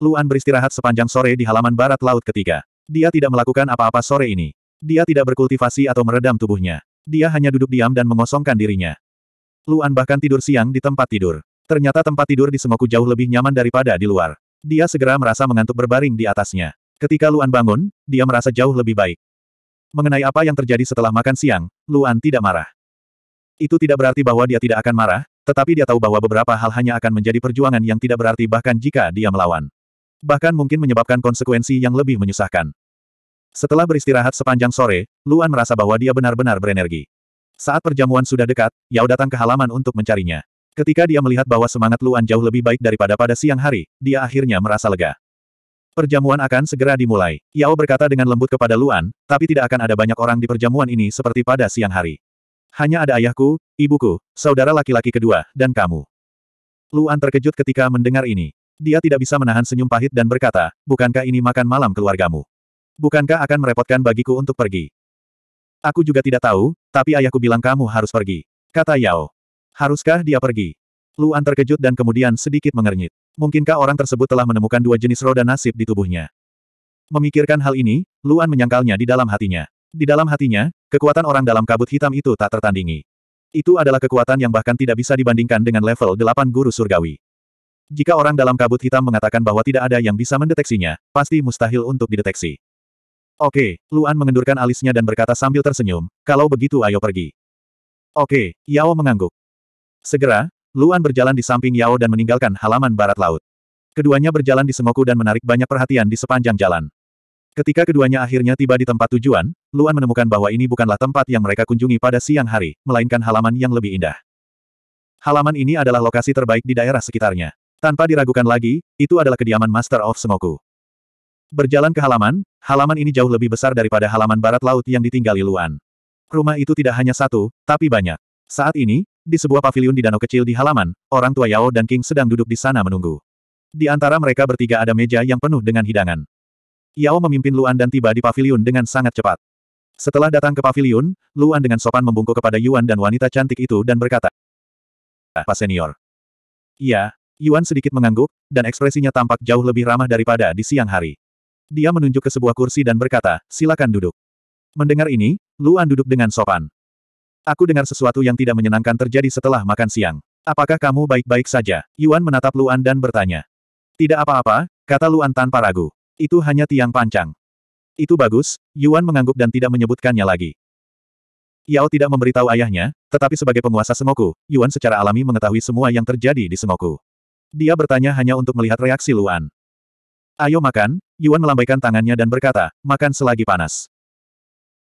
Luan beristirahat sepanjang sore di halaman barat laut ketiga. Dia tidak melakukan apa-apa sore ini. Dia tidak berkultivasi atau meredam tubuhnya. Dia hanya duduk diam dan mengosongkan dirinya. Luan bahkan tidur siang di tempat tidur. Ternyata tempat tidur di Semoku jauh lebih nyaman daripada di luar. Dia segera merasa mengantuk berbaring di atasnya. Ketika Luan bangun, dia merasa jauh lebih baik. Mengenai apa yang terjadi setelah makan siang, Luan tidak marah. Itu tidak berarti bahwa dia tidak akan marah, tetapi dia tahu bahwa beberapa hal hanya akan menjadi perjuangan yang tidak berarti bahkan jika dia melawan. Bahkan mungkin menyebabkan konsekuensi yang lebih menyusahkan. Setelah beristirahat sepanjang sore, Luan merasa bahwa dia benar-benar berenergi. Saat perjamuan sudah dekat, Yao datang ke halaman untuk mencarinya. Ketika dia melihat bahwa semangat Luan jauh lebih baik daripada pada siang hari, dia akhirnya merasa lega. Perjamuan akan segera dimulai. Yao berkata dengan lembut kepada Luan, tapi tidak akan ada banyak orang di perjamuan ini seperti pada siang hari. Hanya ada ayahku, ibuku, saudara laki-laki kedua, dan kamu. Luan terkejut ketika mendengar ini. Dia tidak bisa menahan senyum pahit dan berkata, bukankah ini makan malam keluargamu? Bukankah akan merepotkan bagiku untuk pergi? Aku juga tidak tahu, tapi ayahku bilang kamu harus pergi. Kata Yao. Haruskah dia pergi? Luan terkejut dan kemudian sedikit mengernyit. Mungkinkah orang tersebut telah menemukan dua jenis roda nasib di tubuhnya? Memikirkan hal ini, Luan menyangkalnya di dalam hatinya. Di dalam hatinya, kekuatan orang dalam kabut hitam itu tak tertandingi. Itu adalah kekuatan yang bahkan tidak bisa dibandingkan dengan level 8 guru surgawi. Jika orang dalam kabut hitam mengatakan bahwa tidak ada yang bisa mendeteksinya, pasti mustahil untuk dideteksi. Oke, Luan mengendurkan alisnya dan berkata sambil tersenyum, kalau begitu ayo pergi. Oke, Yao mengangguk. Segera, Luan berjalan di samping Yao dan meninggalkan halaman barat laut. Keduanya berjalan di semoku dan menarik banyak perhatian di sepanjang jalan. Ketika keduanya akhirnya tiba di tempat tujuan, Luan menemukan bahwa ini bukanlah tempat yang mereka kunjungi pada siang hari, melainkan halaman yang lebih indah. Halaman ini adalah lokasi terbaik di daerah sekitarnya. Tanpa diragukan lagi, itu adalah kediaman Master of Semoku. Berjalan ke halaman, halaman ini jauh lebih besar daripada halaman barat laut yang ditinggali Luan. Rumah itu tidak hanya satu, tapi banyak. Saat ini, di sebuah pavilion di danau kecil di halaman, orang tua Yao dan King sedang duduk di sana menunggu. Di antara mereka bertiga ada meja yang penuh dengan hidangan. Yao memimpin Luan dan tiba di pavilion dengan sangat cepat. Setelah datang ke pavilion, Luan dengan sopan membungkuk kepada Yuan dan wanita cantik itu dan berkata, Pak senior. Iya, Yuan sedikit mengangguk, dan ekspresinya tampak jauh lebih ramah daripada di siang hari. Dia menunjuk ke sebuah kursi dan berkata, silakan duduk. Mendengar ini, Luan duduk dengan sopan. Aku dengar sesuatu yang tidak menyenangkan terjadi setelah makan siang. Apakah kamu baik-baik saja? Yuan menatap Luan dan bertanya. Tidak apa-apa, kata Luan tanpa ragu. Itu hanya tiang pancang. Itu bagus, Yuan mengangguk dan tidak menyebutkannya lagi. Yao tidak memberitahu ayahnya, tetapi sebagai penguasa Semoku, Yuan secara alami mengetahui semua yang terjadi di Semoku. Dia bertanya hanya untuk melihat reaksi Luan. Ayo makan, Yuan melambaikan tangannya dan berkata, makan selagi panas.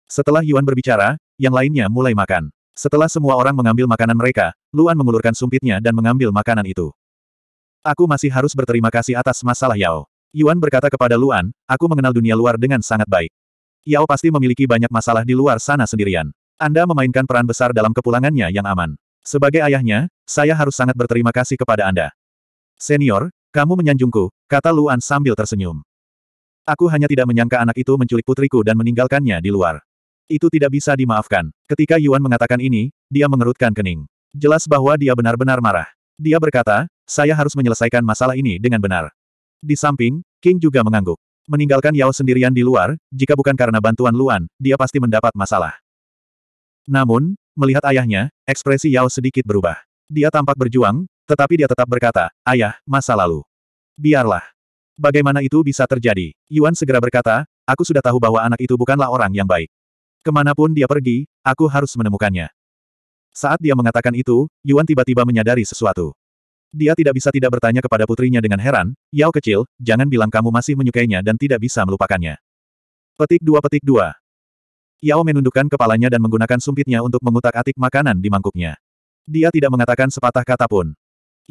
Setelah Yuan berbicara, yang lainnya mulai makan. Setelah semua orang mengambil makanan mereka, Luan mengulurkan sumpitnya dan mengambil makanan itu. Aku masih harus berterima kasih atas masalah Yao. Yuan berkata kepada Luan, aku mengenal dunia luar dengan sangat baik. Yao pasti memiliki banyak masalah di luar sana sendirian. Anda memainkan peran besar dalam kepulangannya yang aman. Sebagai ayahnya, saya harus sangat berterima kasih kepada Anda. Senior, kamu menyanjungku, kata Luan sambil tersenyum. Aku hanya tidak menyangka anak itu menculik putriku dan meninggalkannya di luar. Itu tidak bisa dimaafkan. Ketika Yuan mengatakan ini, dia mengerutkan kening. Jelas bahwa dia benar-benar marah. Dia berkata, saya harus menyelesaikan masalah ini dengan benar. Di samping, King juga mengangguk. Meninggalkan Yao sendirian di luar, jika bukan karena bantuan Luan, dia pasti mendapat masalah. Namun, melihat ayahnya, ekspresi Yao sedikit berubah. Dia tampak berjuang, tetapi dia tetap berkata, ayah, masa lalu. Biarlah. Bagaimana itu bisa terjadi? Yuan segera berkata, aku sudah tahu bahwa anak itu bukanlah orang yang baik. Kemanapun dia pergi, aku harus menemukannya. Saat dia mengatakan itu, Yuan tiba-tiba menyadari sesuatu. Dia tidak bisa tidak bertanya kepada putrinya dengan heran, Yao kecil, jangan bilang kamu masih menyukainya dan tidak bisa melupakannya. Petik dua petik dua. Yao menundukkan kepalanya dan menggunakan sumpitnya untuk mengutak-atik makanan di mangkuknya. Dia tidak mengatakan sepatah kata pun.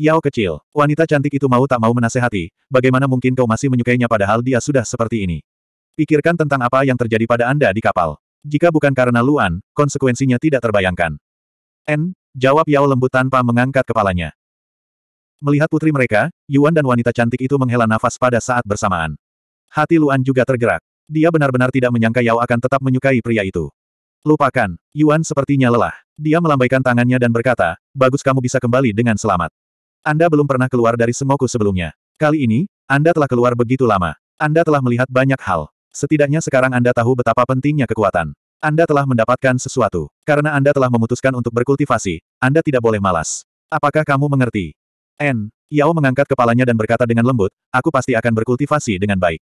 Yao kecil, wanita cantik itu mau tak mau menasehati, bagaimana mungkin kau masih menyukainya padahal dia sudah seperti ini. Pikirkan tentang apa yang terjadi pada Anda di kapal. Jika bukan karena Luan, konsekuensinya tidak terbayangkan. N, jawab Yao lembut tanpa mengangkat kepalanya. Melihat putri mereka, Yuan dan wanita cantik itu menghela nafas pada saat bersamaan. Hati Luan juga tergerak. Dia benar-benar tidak menyangka Yao akan tetap menyukai pria itu. Lupakan, Yuan sepertinya lelah. Dia melambaikan tangannya dan berkata, bagus kamu bisa kembali dengan selamat. Anda belum pernah keluar dari Sengoku sebelumnya. Kali ini, Anda telah keluar begitu lama. Anda telah melihat banyak hal. Setidaknya sekarang Anda tahu betapa pentingnya kekuatan. Anda telah mendapatkan sesuatu. Karena Anda telah memutuskan untuk berkultivasi, Anda tidak boleh malas. Apakah kamu mengerti? N. Yao mengangkat kepalanya dan berkata dengan lembut, aku pasti akan berkultivasi dengan baik.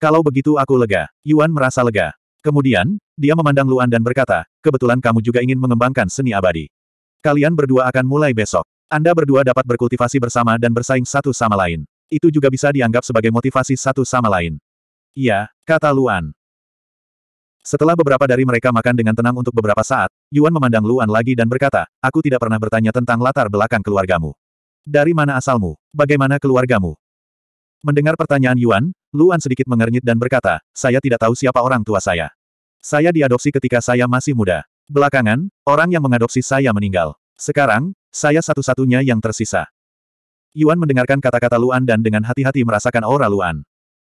Kalau begitu aku lega. Yuan merasa lega. Kemudian, dia memandang Luan dan berkata, kebetulan kamu juga ingin mengembangkan seni abadi. Kalian berdua akan mulai besok. Anda berdua dapat berkultivasi bersama dan bersaing satu sama lain. Itu juga bisa dianggap sebagai motivasi satu sama lain. Iya, kata Luan. Setelah beberapa dari mereka makan dengan tenang untuk beberapa saat, Yuan memandang Luan lagi dan berkata, aku tidak pernah bertanya tentang latar belakang keluargamu. Dari mana asalmu? Bagaimana keluargamu? Mendengar pertanyaan Yuan, Luan sedikit mengernyit dan berkata, saya tidak tahu siapa orang tua saya. Saya diadopsi ketika saya masih muda. Belakangan, orang yang mengadopsi saya meninggal. Sekarang, saya satu-satunya yang tersisa. Yuan mendengarkan kata-kata Luan dan dengan hati-hati merasakan aura Luan.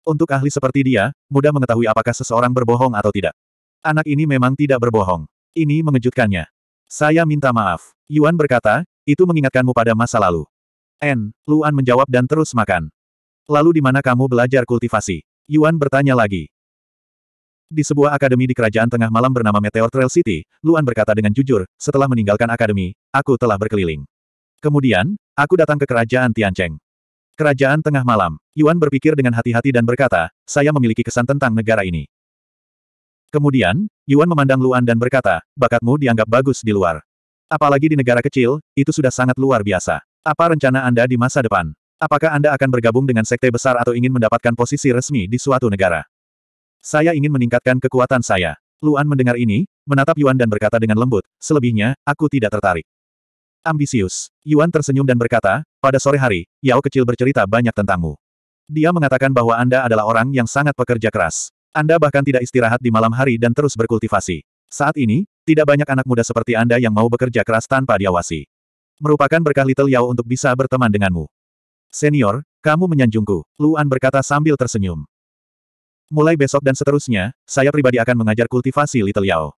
Untuk ahli seperti dia, mudah mengetahui apakah seseorang berbohong atau tidak. Anak ini memang tidak berbohong. Ini mengejutkannya. Saya minta maaf. Yuan berkata, itu mengingatkanmu pada masa lalu. N. Luan menjawab dan terus makan. Lalu di mana kamu belajar kultivasi? Yuan bertanya lagi. Di sebuah akademi di kerajaan tengah malam bernama Meteor Trail City, Luan berkata dengan jujur, setelah meninggalkan akademi, aku telah berkeliling. Kemudian, aku datang ke kerajaan Tiancheng. Kerajaan tengah malam, Yuan berpikir dengan hati-hati dan berkata, saya memiliki kesan tentang negara ini. Kemudian, Yuan memandang Luan dan berkata, bakatmu dianggap bagus di luar. Apalagi di negara kecil, itu sudah sangat luar biasa. Apa rencana Anda di masa depan? Apakah Anda akan bergabung dengan sekte besar atau ingin mendapatkan posisi resmi di suatu negara? Saya ingin meningkatkan kekuatan saya. Luan mendengar ini, menatap Yuan dan berkata dengan lembut, selebihnya, aku tidak tertarik. Ambisius. Yuan tersenyum dan berkata, pada sore hari, Yao kecil bercerita banyak tentangmu. Dia mengatakan bahwa Anda adalah orang yang sangat pekerja keras. Anda bahkan tidak istirahat di malam hari dan terus berkultivasi. Saat ini, tidak banyak anak muda seperti Anda yang mau bekerja keras tanpa diawasi. Merupakan berkah Little Yao untuk bisa berteman denganmu. Senior, kamu menyanjungku, Luan berkata sambil tersenyum. Mulai besok dan seterusnya, saya pribadi akan mengajar kultivasi Little Yao.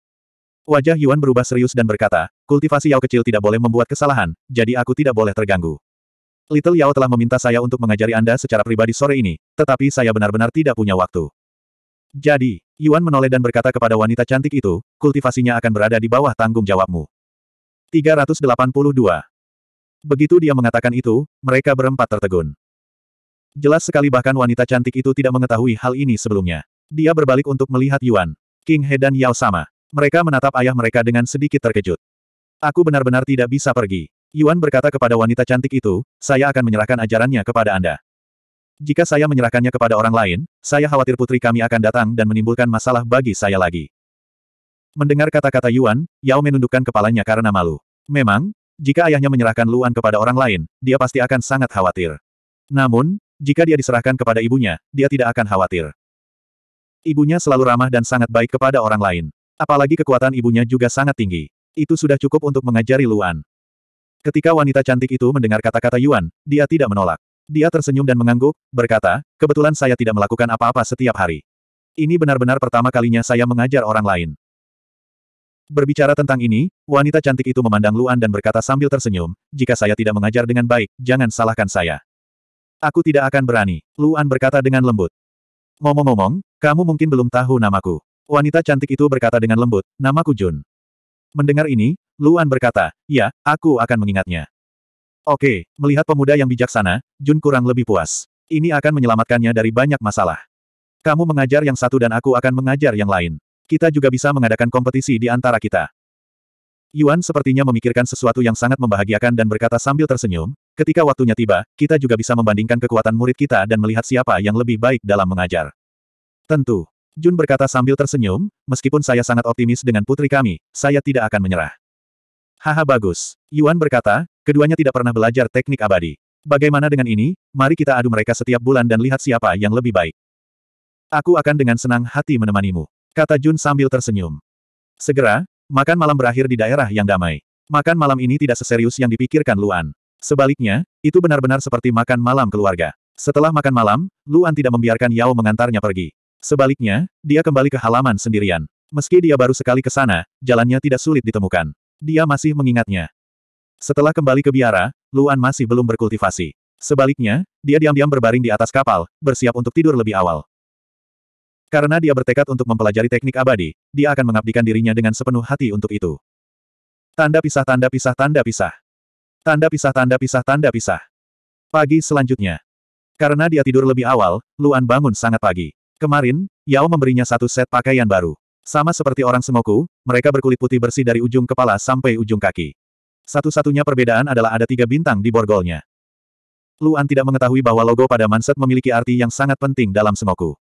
Wajah Yuan berubah serius dan berkata, kultivasi Yao kecil tidak boleh membuat kesalahan, jadi aku tidak boleh terganggu. Little Yao telah meminta saya untuk mengajari Anda secara pribadi sore ini, tetapi saya benar-benar tidak punya waktu. Jadi, Yuan menoleh dan berkata kepada wanita cantik itu, kultivasinya akan berada di bawah tanggung jawabmu. 382. Begitu dia mengatakan itu, mereka berempat tertegun. Jelas sekali bahkan wanita cantik itu tidak mengetahui hal ini sebelumnya. Dia berbalik untuk melihat Yuan. King He dan Yao sama. Mereka menatap ayah mereka dengan sedikit terkejut. Aku benar-benar tidak bisa pergi. Yuan berkata kepada wanita cantik itu, saya akan menyerahkan ajarannya kepada Anda. Jika saya menyerahkannya kepada orang lain, saya khawatir putri kami akan datang dan menimbulkan masalah bagi saya lagi. Mendengar kata-kata Yuan, Yao menundukkan kepalanya karena malu. Memang, jika ayahnya menyerahkan Luan kepada orang lain, dia pasti akan sangat khawatir. Namun, jika dia diserahkan kepada ibunya, dia tidak akan khawatir. Ibunya selalu ramah dan sangat baik kepada orang lain. Apalagi kekuatan ibunya juga sangat tinggi. Itu sudah cukup untuk mengajari Luan. Ketika wanita cantik itu mendengar kata-kata Yuan, dia tidak menolak. Dia tersenyum dan mengangguk, berkata, kebetulan saya tidak melakukan apa-apa setiap hari. Ini benar-benar pertama kalinya saya mengajar orang lain. Berbicara tentang ini, wanita cantik itu memandang Luan dan berkata sambil tersenyum, jika saya tidak mengajar dengan baik, jangan salahkan saya. Aku tidak akan berani, Luan berkata dengan lembut. Ngomong-ngomong, kamu mungkin belum tahu namaku. Wanita cantik itu berkata dengan lembut, namaku Jun. Mendengar ini, Luan berkata, ya, aku akan mengingatnya. Oke, melihat pemuda yang bijaksana, Jun kurang lebih puas. Ini akan menyelamatkannya dari banyak masalah. Kamu mengajar yang satu dan aku akan mengajar yang lain. Kita juga bisa mengadakan kompetisi di antara kita. Yuan sepertinya memikirkan sesuatu yang sangat membahagiakan dan berkata sambil tersenyum, ketika waktunya tiba, kita juga bisa membandingkan kekuatan murid kita dan melihat siapa yang lebih baik dalam mengajar. Tentu, Jun berkata sambil tersenyum, meskipun saya sangat optimis dengan putri kami, saya tidak akan menyerah. Haha bagus. Yuan berkata, keduanya tidak pernah belajar teknik abadi. Bagaimana dengan ini, mari kita adu mereka setiap bulan dan lihat siapa yang lebih baik. Aku akan dengan senang hati menemanimu. Kata Jun sambil tersenyum. Segera, makan malam berakhir di daerah yang damai. Makan malam ini tidak seserius yang dipikirkan Luan. Sebaliknya, itu benar-benar seperti makan malam keluarga. Setelah makan malam, Luan tidak membiarkan Yao mengantarnya pergi. Sebaliknya, dia kembali ke halaman sendirian. Meski dia baru sekali ke sana, jalannya tidak sulit ditemukan. Dia masih mengingatnya. Setelah kembali ke biara, Luan masih belum berkultivasi. Sebaliknya, dia diam-diam berbaring di atas kapal, bersiap untuk tidur lebih awal. Karena dia bertekad untuk mempelajari teknik abadi, dia akan mengabdikan dirinya dengan sepenuh hati untuk itu. Tanda pisah tanda pisah tanda pisah. Tanda pisah tanda pisah tanda pisah. Pagi selanjutnya. Karena dia tidur lebih awal, Luan bangun sangat pagi. Kemarin, Yao memberinya satu set pakaian baru. Sama seperti orang semoku, mereka berkulit putih bersih dari ujung kepala sampai ujung kaki. Satu-satunya perbedaan adalah ada tiga bintang di borgolnya. Luan tidak mengetahui bahwa logo pada manset memiliki arti yang sangat penting dalam semoku.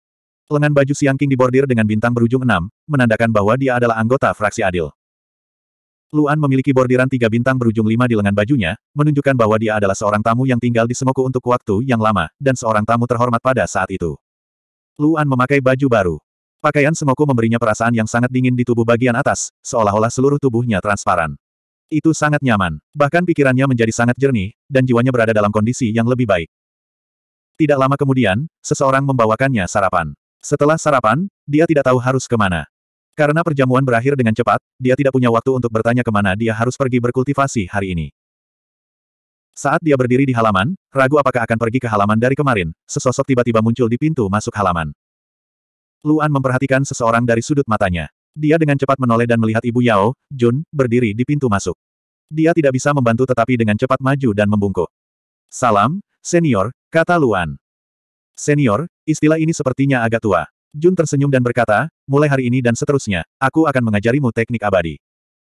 Lengan baju Siang King dibordir dengan bintang berujung enam, menandakan bahwa dia adalah anggota fraksi adil. Luan memiliki bordiran tiga bintang berujung lima di lengan bajunya, menunjukkan bahwa dia adalah seorang tamu yang tinggal di semoku untuk waktu yang lama, dan seorang tamu terhormat pada saat itu. Luan memakai baju baru. Pakaian Semoko memberinya perasaan yang sangat dingin di tubuh bagian atas, seolah-olah seluruh tubuhnya transparan. Itu sangat nyaman. Bahkan pikirannya menjadi sangat jernih, dan jiwanya berada dalam kondisi yang lebih baik. Tidak lama kemudian, seseorang membawakannya sarapan. Setelah sarapan, dia tidak tahu harus kemana. Karena perjamuan berakhir dengan cepat, dia tidak punya waktu untuk bertanya kemana dia harus pergi berkultivasi hari ini. Saat dia berdiri di halaman, ragu apakah akan pergi ke halaman dari kemarin, sesosok tiba-tiba muncul di pintu masuk halaman. Luan memperhatikan seseorang dari sudut matanya. Dia dengan cepat menoleh dan melihat Ibu Yao, Jun, berdiri di pintu masuk. Dia tidak bisa membantu tetapi dengan cepat maju dan membungkuk. Salam, senior, kata Luan. Senior, istilah ini sepertinya agak tua. Jun tersenyum dan berkata, mulai hari ini dan seterusnya, aku akan mengajarimu teknik abadi.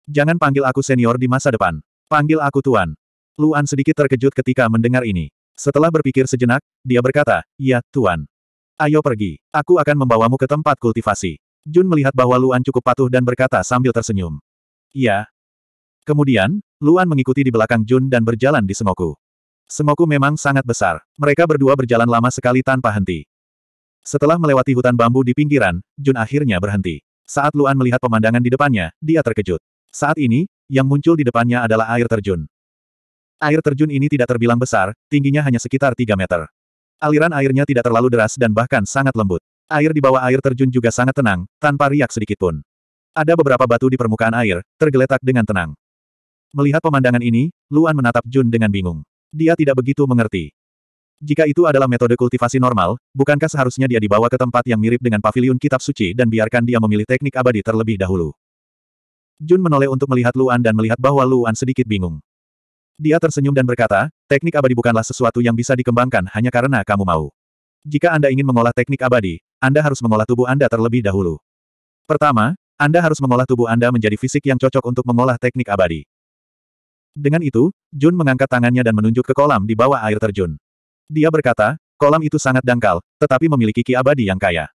Jangan panggil aku senior di masa depan. Panggil aku tuan. Luan sedikit terkejut ketika mendengar ini. Setelah berpikir sejenak, dia berkata, Ya, Tuan. Ayo pergi, aku akan membawamu ke tempat kultivasi. Jun melihat bahwa Luan cukup patuh dan berkata sambil tersenyum. Ya. Kemudian, Luan mengikuti di belakang Jun dan berjalan di Sengoku. Sengoku memang sangat besar. Mereka berdua berjalan lama sekali tanpa henti. Setelah melewati hutan bambu di pinggiran, Jun akhirnya berhenti. Saat Luan melihat pemandangan di depannya, dia terkejut. Saat ini, yang muncul di depannya adalah air terjun. Air terjun ini tidak terbilang besar, tingginya hanya sekitar 3 meter. Aliran airnya tidak terlalu deras dan bahkan sangat lembut. Air di bawah air terjun juga sangat tenang, tanpa riak sedikit pun. Ada beberapa batu di permukaan air, tergeletak dengan tenang. Melihat pemandangan ini, Luan menatap Jun dengan bingung. Dia tidak begitu mengerti. Jika itu adalah metode kultivasi normal, bukankah seharusnya dia dibawa ke tempat yang mirip dengan paviliun kitab suci dan biarkan dia memilih teknik abadi terlebih dahulu? Jun menoleh untuk melihat Luan dan melihat bahwa Luan sedikit bingung. Dia tersenyum dan berkata, teknik abadi bukanlah sesuatu yang bisa dikembangkan hanya karena kamu mau. Jika Anda ingin mengolah teknik abadi, Anda harus mengolah tubuh Anda terlebih dahulu. Pertama, Anda harus mengolah tubuh Anda menjadi fisik yang cocok untuk mengolah teknik abadi. Dengan itu, Jun mengangkat tangannya dan menunjuk ke kolam di bawah air terjun. Dia berkata, kolam itu sangat dangkal, tetapi memiliki ki abadi yang kaya.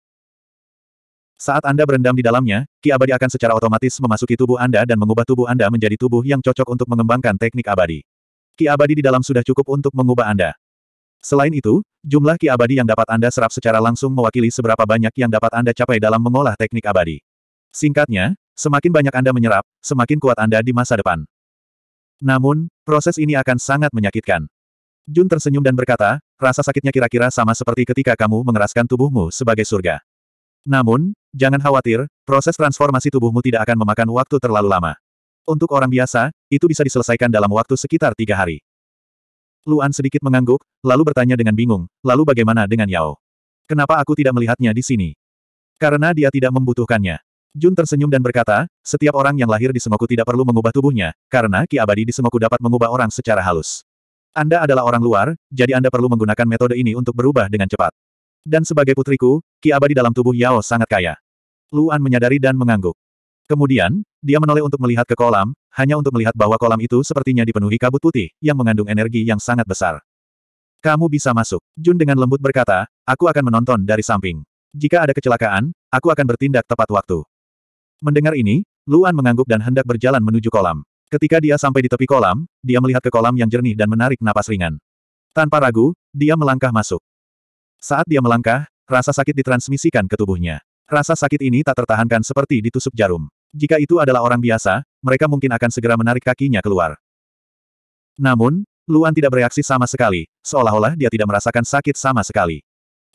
Saat Anda berendam di dalamnya, ki abadi akan secara otomatis memasuki tubuh Anda dan mengubah tubuh Anda menjadi tubuh yang cocok untuk mengembangkan teknik abadi. Ki abadi di dalam sudah cukup untuk mengubah Anda. Selain itu, jumlah ki abadi yang dapat Anda serap secara langsung mewakili seberapa banyak yang dapat Anda capai dalam mengolah teknik abadi. Singkatnya, semakin banyak Anda menyerap, semakin kuat Anda di masa depan. Namun, proses ini akan sangat menyakitkan. Jun tersenyum dan berkata, rasa sakitnya kira-kira sama seperti ketika kamu mengeraskan tubuhmu sebagai surga. Namun, jangan khawatir, proses transformasi tubuhmu tidak akan memakan waktu terlalu lama. Untuk orang biasa, itu bisa diselesaikan dalam waktu sekitar tiga hari. Luan sedikit mengangguk, lalu bertanya dengan bingung, lalu bagaimana dengan Yao? Kenapa aku tidak melihatnya di sini? Karena dia tidak membutuhkannya. Jun tersenyum dan berkata, setiap orang yang lahir di Semoku tidak perlu mengubah tubuhnya, karena ki abadi di Semoku dapat mengubah orang secara halus. Anda adalah orang luar, jadi Anda perlu menggunakan metode ini untuk berubah dengan cepat. Dan sebagai putriku, ki abadi dalam tubuh Yao sangat kaya. Luan menyadari dan mengangguk. Kemudian, dia menoleh untuk melihat ke kolam, hanya untuk melihat bahwa kolam itu sepertinya dipenuhi kabut putih, yang mengandung energi yang sangat besar. Kamu bisa masuk. Jun dengan lembut berkata, aku akan menonton dari samping. Jika ada kecelakaan, aku akan bertindak tepat waktu. Mendengar ini, Luan mengangguk dan hendak berjalan menuju kolam. Ketika dia sampai di tepi kolam, dia melihat ke kolam yang jernih dan menarik napas ringan. Tanpa ragu, dia melangkah masuk. Saat dia melangkah, rasa sakit ditransmisikan ke tubuhnya. Rasa sakit ini tak tertahankan seperti ditusuk jarum. Jika itu adalah orang biasa, mereka mungkin akan segera menarik kakinya keluar. Namun, Luan tidak bereaksi sama sekali, seolah-olah dia tidak merasakan sakit sama sekali.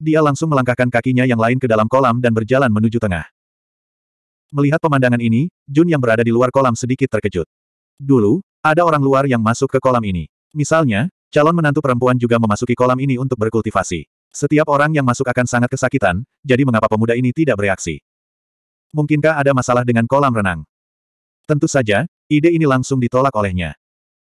Dia langsung melangkahkan kakinya yang lain ke dalam kolam dan berjalan menuju tengah. Melihat pemandangan ini, Jun yang berada di luar kolam sedikit terkejut. Dulu, ada orang luar yang masuk ke kolam ini. Misalnya, calon menantu perempuan juga memasuki kolam ini untuk berkultivasi. Setiap orang yang masuk akan sangat kesakitan, jadi mengapa pemuda ini tidak bereaksi? Mungkinkah ada masalah dengan kolam renang? Tentu saja, ide ini langsung ditolak olehnya.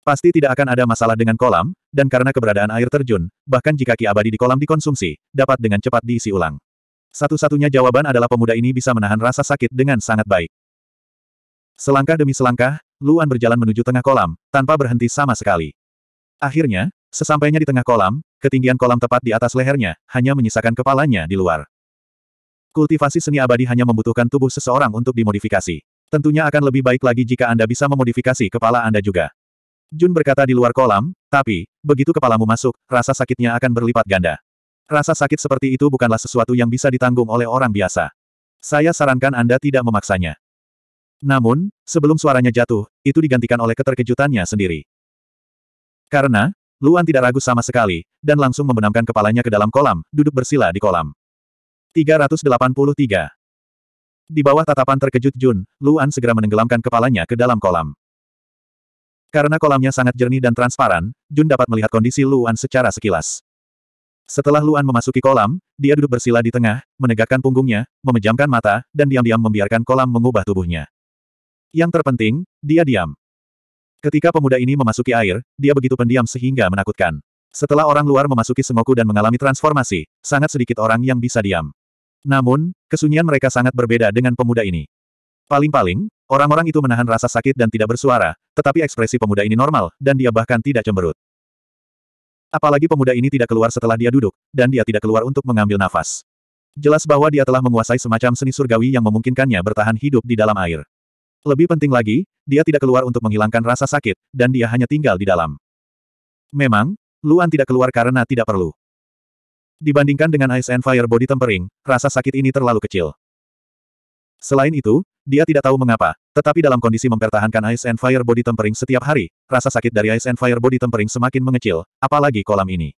Pasti tidak akan ada masalah dengan kolam, dan karena keberadaan air terjun, bahkan jika ki abadi di kolam dikonsumsi, dapat dengan cepat diisi ulang. Satu-satunya jawaban adalah pemuda ini bisa menahan rasa sakit dengan sangat baik. Selangkah demi selangkah, Luan berjalan menuju tengah kolam, tanpa berhenti sama sekali. Akhirnya, Sesampainya di tengah kolam, ketinggian kolam tepat di atas lehernya, hanya menyisakan kepalanya di luar. Kultivasi seni abadi hanya membutuhkan tubuh seseorang untuk dimodifikasi. Tentunya akan lebih baik lagi jika Anda bisa memodifikasi kepala Anda juga. Jun berkata di luar kolam, tapi, begitu kepalamu masuk, rasa sakitnya akan berlipat ganda. Rasa sakit seperti itu bukanlah sesuatu yang bisa ditanggung oleh orang biasa. Saya sarankan Anda tidak memaksanya. Namun, sebelum suaranya jatuh, itu digantikan oleh keterkejutannya sendiri. Karena, Luan tidak ragu sama sekali, dan langsung membenamkan kepalanya ke dalam kolam, duduk bersila di kolam. 383. Di bawah tatapan terkejut Jun, Luan segera menenggelamkan kepalanya ke dalam kolam. Karena kolamnya sangat jernih dan transparan, Jun dapat melihat kondisi Luan secara sekilas. Setelah Luan memasuki kolam, dia duduk bersila di tengah, menegakkan punggungnya, memejamkan mata, dan diam-diam membiarkan kolam mengubah tubuhnya. Yang terpenting, dia diam. Ketika pemuda ini memasuki air, dia begitu pendiam sehingga menakutkan. Setelah orang luar memasuki Sengoku dan mengalami transformasi, sangat sedikit orang yang bisa diam. Namun, kesunyian mereka sangat berbeda dengan pemuda ini. Paling-paling, orang-orang itu menahan rasa sakit dan tidak bersuara, tetapi ekspresi pemuda ini normal, dan dia bahkan tidak cemberut. Apalagi pemuda ini tidak keluar setelah dia duduk, dan dia tidak keluar untuk mengambil nafas. Jelas bahwa dia telah menguasai semacam seni surgawi yang memungkinkannya bertahan hidup di dalam air. Lebih penting lagi, dia tidak keluar untuk menghilangkan rasa sakit, dan dia hanya tinggal di dalam. Memang, Luan tidak keluar karena tidak perlu. Dibandingkan dengan Ice and Fire Body Tempering, rasa sakit ini terlalu kecil. Selain itu, dia tidak tahu mengapa, tetapi dalam kondisi mempertahankan Ice and Fire Body Tempering setiap hari, rasa sakit dari Ice and Fire Body Tempering semakin mengecil, apalagi kolam ini.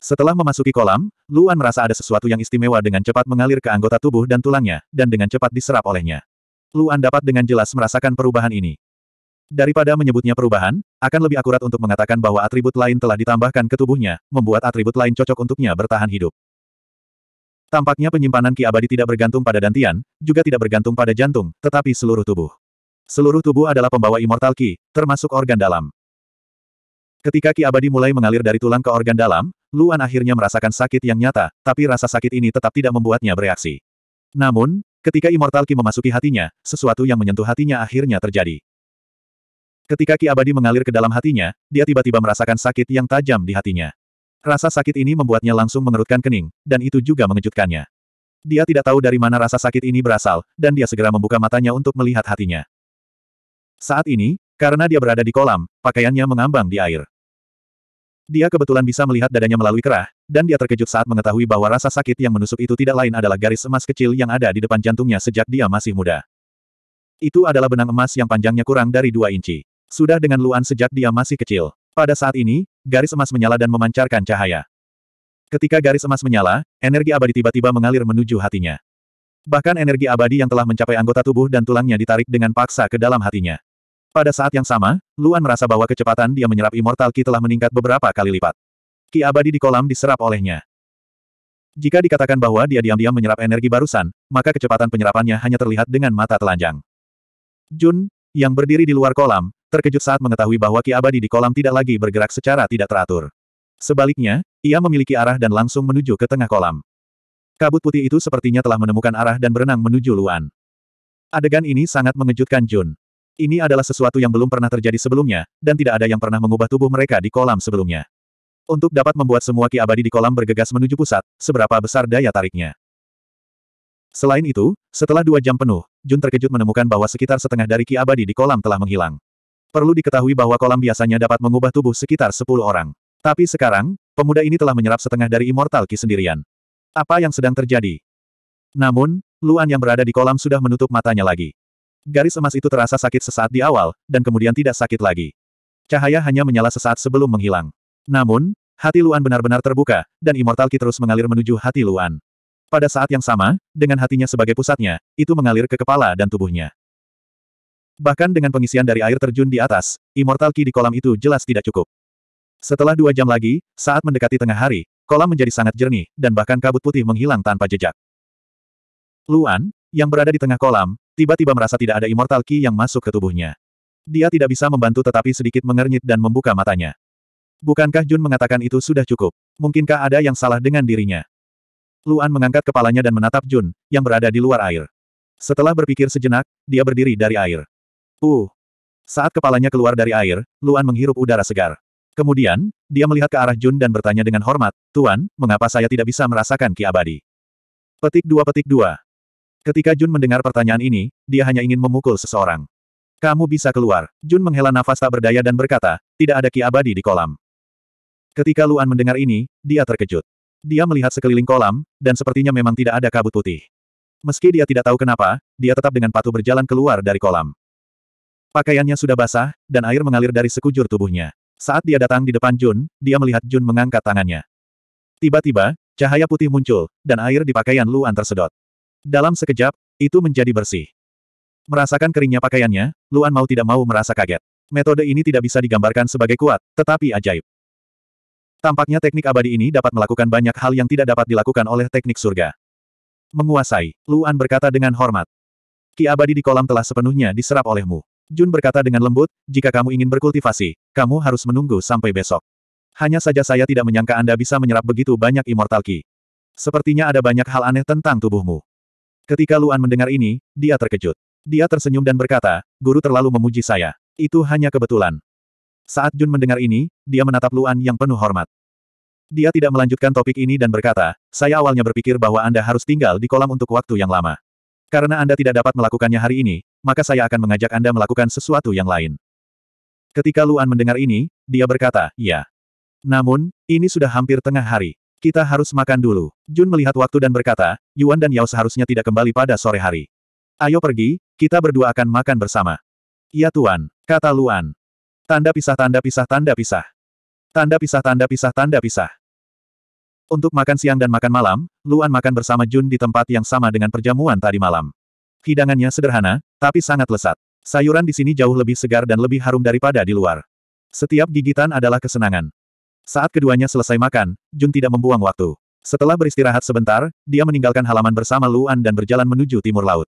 Setelah memasuki kolam, Luan merasa ada sesuatu yang istimewa dengan cepat mengalir ke anggota tubuh dan tulangnya, dan dengan cepat diserap olehnya. Luan dapat dengan jelas merasakan perubahan ini. Daripada menyebutnya perubahan, akan lebih akurat untuk mengatakan bahwa atribut lain telah ditambahkan ke tubuhnya, membuat atribut lain cocok untuknya bertahan hidup. Tampaknya penyimpanan ki abadi tidak bergantung pada dantian, juga tidak bergantung pada jantung, tetapi seluruh tubuh. Seluruh tubuh adalah pembawa immortal ki, termasuk organ dalam. Ketika ki abadi mulai mengalir dari tulang ke organ dalam, Luan akhirnya merasakan sakit yang nyata, tapi rasa sakit ini tetap tidak membuatnya bereaksi. Namun, Ketika Immortal Ki memasuki hatinya, sesuatu yang menyentuh hatinya akhirnya terjadi. Ketika Ki abadi mengalir ke dalam hatinya, dia tiba-tiba merasakan sakit yang tajam di hatinya. Rasa sakit ini membuatnya langsung mengerutkan kening, dan itu juga mengejutkannya. Dia tidak tahu dari mana rasa sakit ini berasal, dan dia segera membuka matanya untuk melihat hatinya. Saat ini, karena dia berada di kolam, pakaiannya mengambang di air. Dia kebetulan bisa melihat dadanya melalui kerah, dan dia terkejut saat mengetahui bahwa rasa sakit yang menusuk itu tidak lain adalah garis emas kecil yang ada di depan jantungnya sejak dia masih muda. Itu adalah benang emas yang panjangnya kurang dari dua inci. Sudah dengan Luan sejak dia masih kecil. Pada saat ini, garis emas menyala dan memancarkan cahaya. Ketika garis emas menyala, energi abadi tiba-tiba mengalir menuju hatinya. Bahkan energi abadi yang telah mencapai anggota tubuh dan tulangnya ditarik dengan paksa ke dalam hatinya. Pada saat yang sama, Luan merasa bahwa kecepatan dia menyerap immortal ki telah meningkat beberapa kali lipat. Ki abadi di kolam diserap olehnya. Jika dikatakan bahwa dia diam-diam menyerap energi barusan, maka kecepatan penyerapannya hanya terlihat dengan mata telanjang. Jun, yang berdiri di luar kolam, terkejut saat mengetahui bahwa Ki Abadi di kolam tidak lagi bergerak secara tidak teratur. Sebaliknya, ia memiliki arah dan langsung menuju ke tengah kolam. Kabut putih itu sepertinya telah menemukan arah dan berenang menuju Luan. Adegan ini sangat mengejutkan Jun. Ini adalah sesuatu yang belum pernah terjadi sebelumnya, dan tidak ada yang pernah mengubah tubuh mereka di kolam sebelumnya. Untuk dapat membuat semua ki abadi di kolam bergegas menuju pusat, seberapa besar daya tariknya. Selain itu, setelah dua jam penuh, Jun terkejut menemukan bahwa sekitar setengah dari ki abadi di kolam telah menghilang. Perlu diketahui bahwa kolam biasanya dapat mengubah tubuh sekitar 10 orang. Tapi sekarang, pemuda ini telah menyerap setengah dari immortal ki sendirian. Apa yang sedang terjadi? Namun, Luan yang berada di kolam sudah menutup matanya lagi. Garis emas itu terasa sakit sesaat di awal, dan kemudian tidak sakit lagi. Cahaya hanya menyala sesaat sebelum menghilang. Namun, hati Luan benar-benar terbuka, dan Immortal Ki terus mengalir menuju hati Luan. Pada saat yang sama, dengan hatinya sebagai pusatnya, itu mengalir ke kepala dan tubuhnya. Bahkan dengan pengisian dari air terjun di atas, Immortal Ki di kolam itu jelas tidak cukup. Setelah dua jam lagi, saat mendekati tengah hari, kolam menjadi sangat jernih, dan bahkan kabut putih menghilang tanpa jejak. Luan, yang berada di tengah kolam, tiba-tiba merasa tidak ada Immortal Ki yang masuk ke tubuhnya. Dia tidak bisa membantu tetapi sedikit mengernyit dan membuka matanya. Bukankah Jun mengatakan itu sudah cukup? Mungkinkah ada yang salah dengan dirinya? Luan mengangkat kepalanya dan menatap Jun, yang berada di luar air. Setelah berpikir sejenak, dia berdiri dari air. Uh! Saat kepalanya keluar dari air, Luan menghirup udara segar. Kemudian, dia melihat ke arah Jun dan bertanya dengan hormat, Tuan, mengapa saya tidak bisa merasakan ki abadi? Petik dua petik dua. Ketika Jun mendengar pertanyaan ini, dia hanya ingin memukul seseorang. Kamu bisa keluar. Jun menghela nafas tak berdaya dan berkata, tidak ada ki abadi di kolam. Ketika Luan mendengar ini, dia terkejut. Dia melihat sekeliling kolam, dan sepertinya memang tidak ada kabut putih. Meski dia tidak tahu kenapa, dia tetap dengan patuh berjalan keluar dari kolam. Pakaiannya sudah basah, dan air mengalir dari sekujur tubuhnya. Saat dia datang di depan Jun, dia melihat Jun mengangkat tangannya. Tiba-tiba, cahaya putih muncul, dan air di pakaian Luan tersedot. Dalam sekejap, itu menjadi bersih. Merasakan keringnya pakaiannya, Luan mau tidak mau merasa kaget. Metode ini tidak bisa digambarkan sebagai kuat, tetapi ajaib. Tampaknya teknik abadi ini dapat melakukan banyak hal yang tidak dapat dilakukan oleh teknik surga. Menguasai, Luan berkata dengan hormat. Ki abadi di kolam telah sepenuhnya diserap olehmu. Jun berkata dengan lembut, jika kamu ingin berkultivasi, kamu harus menunggu sampai besok. Hanya saja saya tidak menyangka Anda bisa menyerap begitu banyak immortal ki. Sepertinya ada banyak hal aneh tentang tubuhmu. Ketika Luan mendengar ini, dia terkejut. Dia tersenyum dan berkata, guru terlalu memuji saya. Itu hanya kebetulan. Saat Jun mendengar ini, dia menatap Luan yang penuh hormat. Dia tidak melanjutkan topik ini dan berkata, saya awalnya berpikir bahwa Anda harus tinggal di kolam untuk waktu yang lama. Karena Anda tidak dapat melakukannya hari ini, maka saya akan mengajak Anda melakukan sesuatu yang lain. Ketika Luan mendengar ini, dia berkata, ya. Namun, ini sudah hampir tengah hari. Kita harus makan dulu. Jun melihat waktu dan berkata, Yuan dan Yao seharusnya tidak kembali pada sore hari. Ayo pergi, kita berdua akan makan bersama. "Ya, Tuan, kata Luan. Tanda pisah tanda pisah tanda pisah. Tanda pisah tanda pisah tanda pisah. Untuk makan siang dan makan malam, Luan makan bersama Jun di tempat yang sama dengan perjamuan tadi malam. Hidangannya sederhana, tapi sangat lesat. Sayuran di sini jauh lebih segar dan lebih harum daripada di luar. Setiap gigitan adalah kesenangan. Saat keduanya selesai makan, Jun tidak membuang waktu. Setelah beristirahat sebentar, dia meninggalkan halaman bersama Luan dan berjalan menuju timur laut.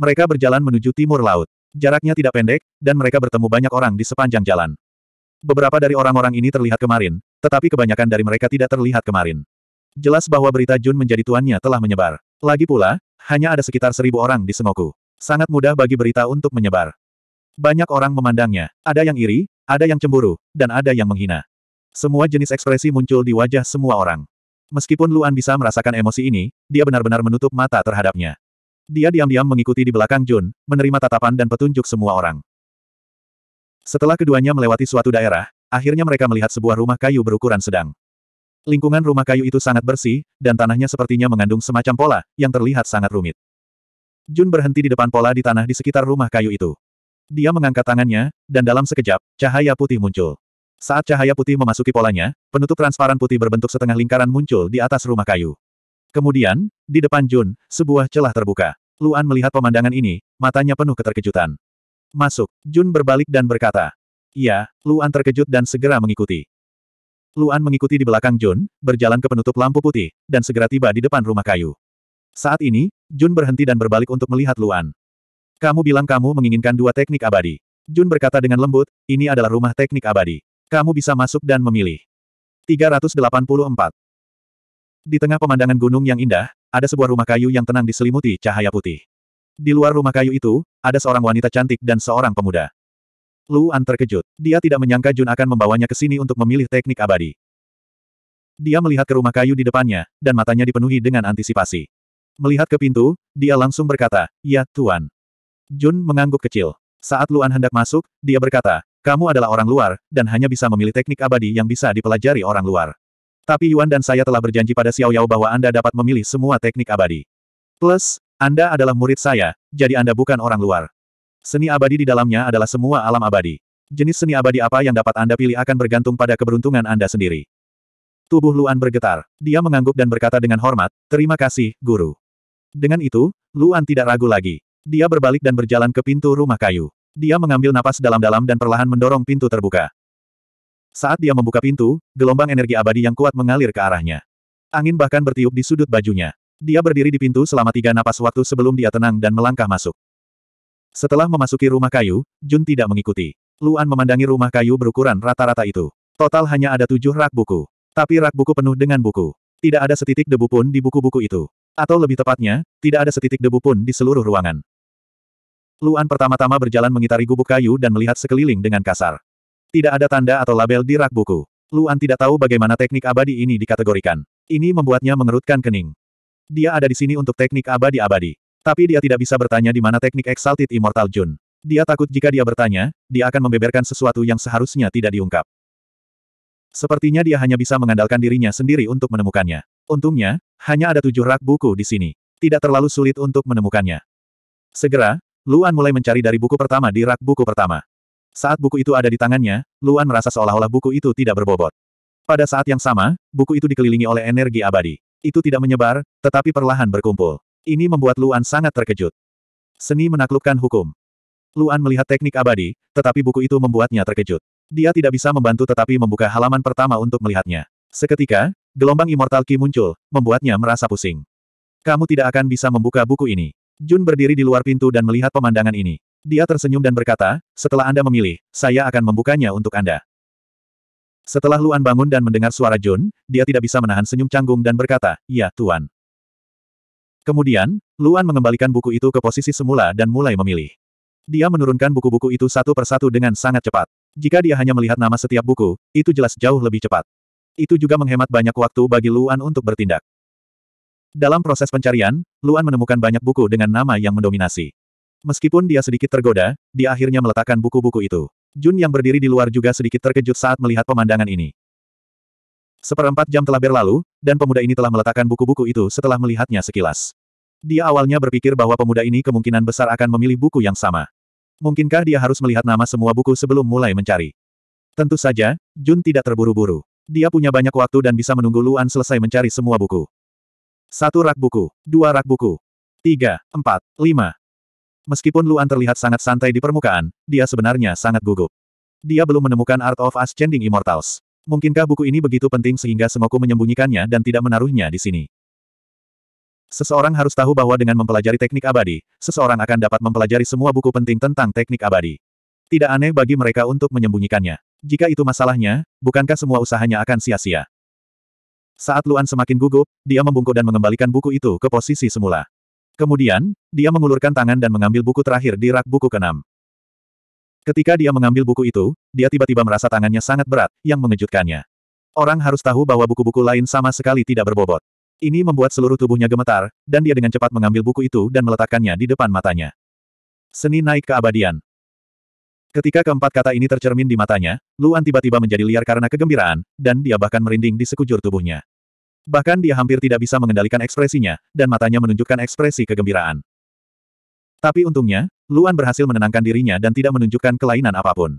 Mereka berjalan menuju timur laut. Jaraknya tidak pendek, dan mereka bertemu banyak orang di sepanjang jalan. Beberapa dari orang-orang ini terlihat kemarin, tetapi kebanyakan dari mereka tidak terlihat kemarin. Jelas bahwa berita Jun menjadi tuannya telah menyebar. Lagi pula, hanya ada sekitar seribu orang di Sengoku. Sangat mudah bagi berita untuk menyebar. Banyak orang memandangnya, ada yang iri, ada yang cemburu, dan ada yang menghina. Semua jenis ekspresi muncul di wajah semua orang. Meskipun Luan bisa merasakan emosi ini, dia benar-benar menutup mata terhadapnya. Dia diam-diam mengikuti di belakang Jun, menerima tatapan dan petunjuk semua orang. Setelah keduanya melewati suatu daerah, akhirnya mereka melihat sebuah rumah kayu berukuran sedang. Lingkungan rumah kayu itu sangat bersih, dan tanahnya sepertinya mengandung semacam pola, yang terlihat sangat rumit. Jun berhenti di depan pola di tanah di sekitar rumah kayu itu. Dia mengangkat tangannya, dan dalam sekejap, cahaya putih muncul. Saat cahaya putih memasuki polanya, penutup transparan putih berbentuk setengah lingkaran muncul di atas rumah kayu. Kemudian, di depan Jun, sebuah celah terbuka. Luan melihat pemandangan ini, matanya penuh keterkejutan. Masuk, Jun berbalik dan berkata. Iya, Luan terkejut dan segera mengikuti. Luan mengikuti di belakang Jun, berjalan ke penutup lampu putih, dan segera tiba di depan rumah kayu. Saat ini, Jun berhenti dan berbalik untuk melihat Luan. Kamu bilang kamu menginginkan dua teknik abadi. Jun berkata dengan lembut, ini adalah rumah teknik abadi. Kamu bisa masuk dan memilih. 384. Di tengah pemandangan gunung yang indah, ada sebuah rumah kayu yang tenang diselimuti cahaya putih. Di luar rumah kayu itu, ada seorang wanita cantik dan seorang pemuda. Luan terkejut. Dia tidak menyangka Jun akan membawanya ke sini untuk memilih teknik abadi. Dia melihat ke rumah kayu di depannya, dan matanya dipenuhi dengan antisipasi. Melihat ke pintu, dia langsung berkata, Ya, Tuan. Jun mengangguk kecil. Saat Luan hendak masuk, dia berkata, Kamu adalah orang luar, dan hanya bisa memilih teknik abadi yang bisa dipelajari orang luar. Tapi Yuan dan saya telah berjanji pada Xiao Yao bahwa Anda dapat memilih semua teknik abadi. Plus, Anda adalah murid saya, jadi Anda bukan orang luar. Seni abadi di dalamnya adalah semua alam abadi. Jenis seni abadi apa yang dapat Anda pilih akan bergantung pada keberuntungan Anda sendiri. Tubuh Luan bergetar. Dia mengangguk dan berkata dengan hormat, Terima kasih, Guru. Dengan itu, Luan tidak ragu lagi. Dia berbalik dan berjalan ke pintu rumah kayu. Dia mengambil napas dalam-dalam dan perlahan mendorong pintu terbuka. Saat dia membuka pintu, gelombang energi abadi yang kuat mengalir ke arahnya. Angin bahkan bertiup di sudut bajunya. Dia berdiri di pintu selama tiga napas waktu sebelum dia tenang dan melangkah masuk. Setelah memasuki rumah kayu, Jun tidak mengikuti. Luan memandangi rumah kayu berukuran rata-rata itu. Total hanya ada tujuh rak buku. Tapi rak buku penuh dengan buku. Tidak ada setitik debu pun di buku-buku itu. Atau lebih tepatnya, tidak ada setitik debu pun di seluruh ruangan. Luan pertama-tama berjalan mengitari gubuk kayu dan melihat sekeliling dengan kasar. Tidak ada tanda atau label di rak buku. Luan tidak tahu bagaimana teknik abadi ini dikategorikan. Ini membuatnya mengerutkan kening. Dia ada di sini untuk teknik abadi-abadi. Tapi dia tidak bisa bertanya di mana teknik Exalted Immortal Jun. Dia takut jika dia bertanya, dia akan membeberkan sesuatu yang seharusnya tidak diungkap. Sepertinya dia hanya bisa mengandalkan dirinya sendiri untuk menemukannya. Untungnya, hanya ada tujuh rak buku di sini. Tidak terlalu sulit untuk menemukannya. Segera, Luan mulai mencari dari buku pertama di rak buku pertama. Saat buku itu ada di tangannya, Luan merasa seolah-olah buku itu tidak berbobot. Pada saat yang sama, buku itu dikelilingi oleh energi abadi. Itu tidak menyebar, tetapi perlahan berkumpul. Ini membuat Luan sangat terkejut. Seni menaklukkan hukum. Luan melihat teknik abadi, tetapi buku itu membuatnya terkejut. Dia tidak bisa membantu tetapi membuka halaman pertama untuk melihatnya. Seketika, gelombang immortal Ki muncul, membuatnya merasa pusing. Kamu tidak akan bisa membuka buku ini. Jun berdiri di luar pintu dan melihat pemandangan ini. Dia tersenyum dan berkata, setelah Anda memilih, saya akan membukanya untuk Anda. Setelah Luan bangun dan mendengar suara Jun, dia tidak bisa menahan senyum canggung dan berkata, ya, Tuan. Kemudian, Luan mengembalikan buku itu ke posisi semula dan mulai memilih. Dia menurunkan buku-buku itu satu persatu dengan sangat cepat. Jika dia hanya melihat nama setiap buku, itu jelas jauh lebih cepat. Itu juga menghemat banyak waktu bagi Luan untuk bertindak. Dalam proses pencarian, Luan menemukan banyak buku dengan nama yang mendominasi. Meskipun dia sedikit tergoda, dia akhirnya meletakkan buku-buku itu. Jun yang berdiri di luar juga sedikit terkejut saat melihat pemandangan ini. Seperempat jam telah berlalu, dan pemuda ini telah meletakkan buku-buku itu setelah melihatnya sekilas. Dia awalnya berpikir bahwa pemuda ini kemungkinan besar akan memilih buku yang sama. Mungkinkah dia harus melihat nama semua buku sebelum mulai mencari? Tentu saja, Jun tidak terburu-buru. Dia punya banyak waktu dan bisa menunggu Luan selesai mencari semua buku. Satu rak buku, dua rak buku, tiga, empat, lima, Meskipun Luan terlihat sangat santai di permukaan, dia sebenarnya sangat gugup. Dia belum menemukan Art of Ascending Immortals. Mungkinkah buku ini begitu penting sehingga Semoku menyembunyikannya dan tidak menaruhnya di sini? Seseorang harus tahu bahwa dengan mempelajari teknik abadi, seseorang akan dapat mempelajari semua buku penting tentang teknik abadi. Tidak aneh bagi mereka untuk menyembunyikannya. Jika itu masalahnya, bukankah semua usahanya akan sia-sia? Saat Luan semakin gugup, dia membungkuk dan mengembalikan buku itu ke posisi semula. Kemudian, dia mengulurkan tangan dan mengambil buku terakhir di rak buku keenam. Ketika dia mengambil buku itu, dia tiba-tiba merasa tangannya sangat berat, yang mengejutkannya. Orang harus tahu bahwa buku-buku lain sama sekali tidak berbobot. Ini membuat seluruh tubuhnya gemetar, dan dia dengan cepat mengambil buku itu dan meletakkannya di depan matanya. Seni naik ke abadian. Ketika keempat kata ini tercermin di matanya, Luan tiba-tiba menjadi liar karena kegembiraan, dan dia bahkan merinding di sekujur tubuhnya. Bahkan dia hampir tidak bisa mengendalikan ekspresinya, dan matanya menunjukkan ekspresi kegembiraan. Tapi untungnya, Luan berhasil menenangkan dirinya dan tidak menunjukkan kelainan apapun.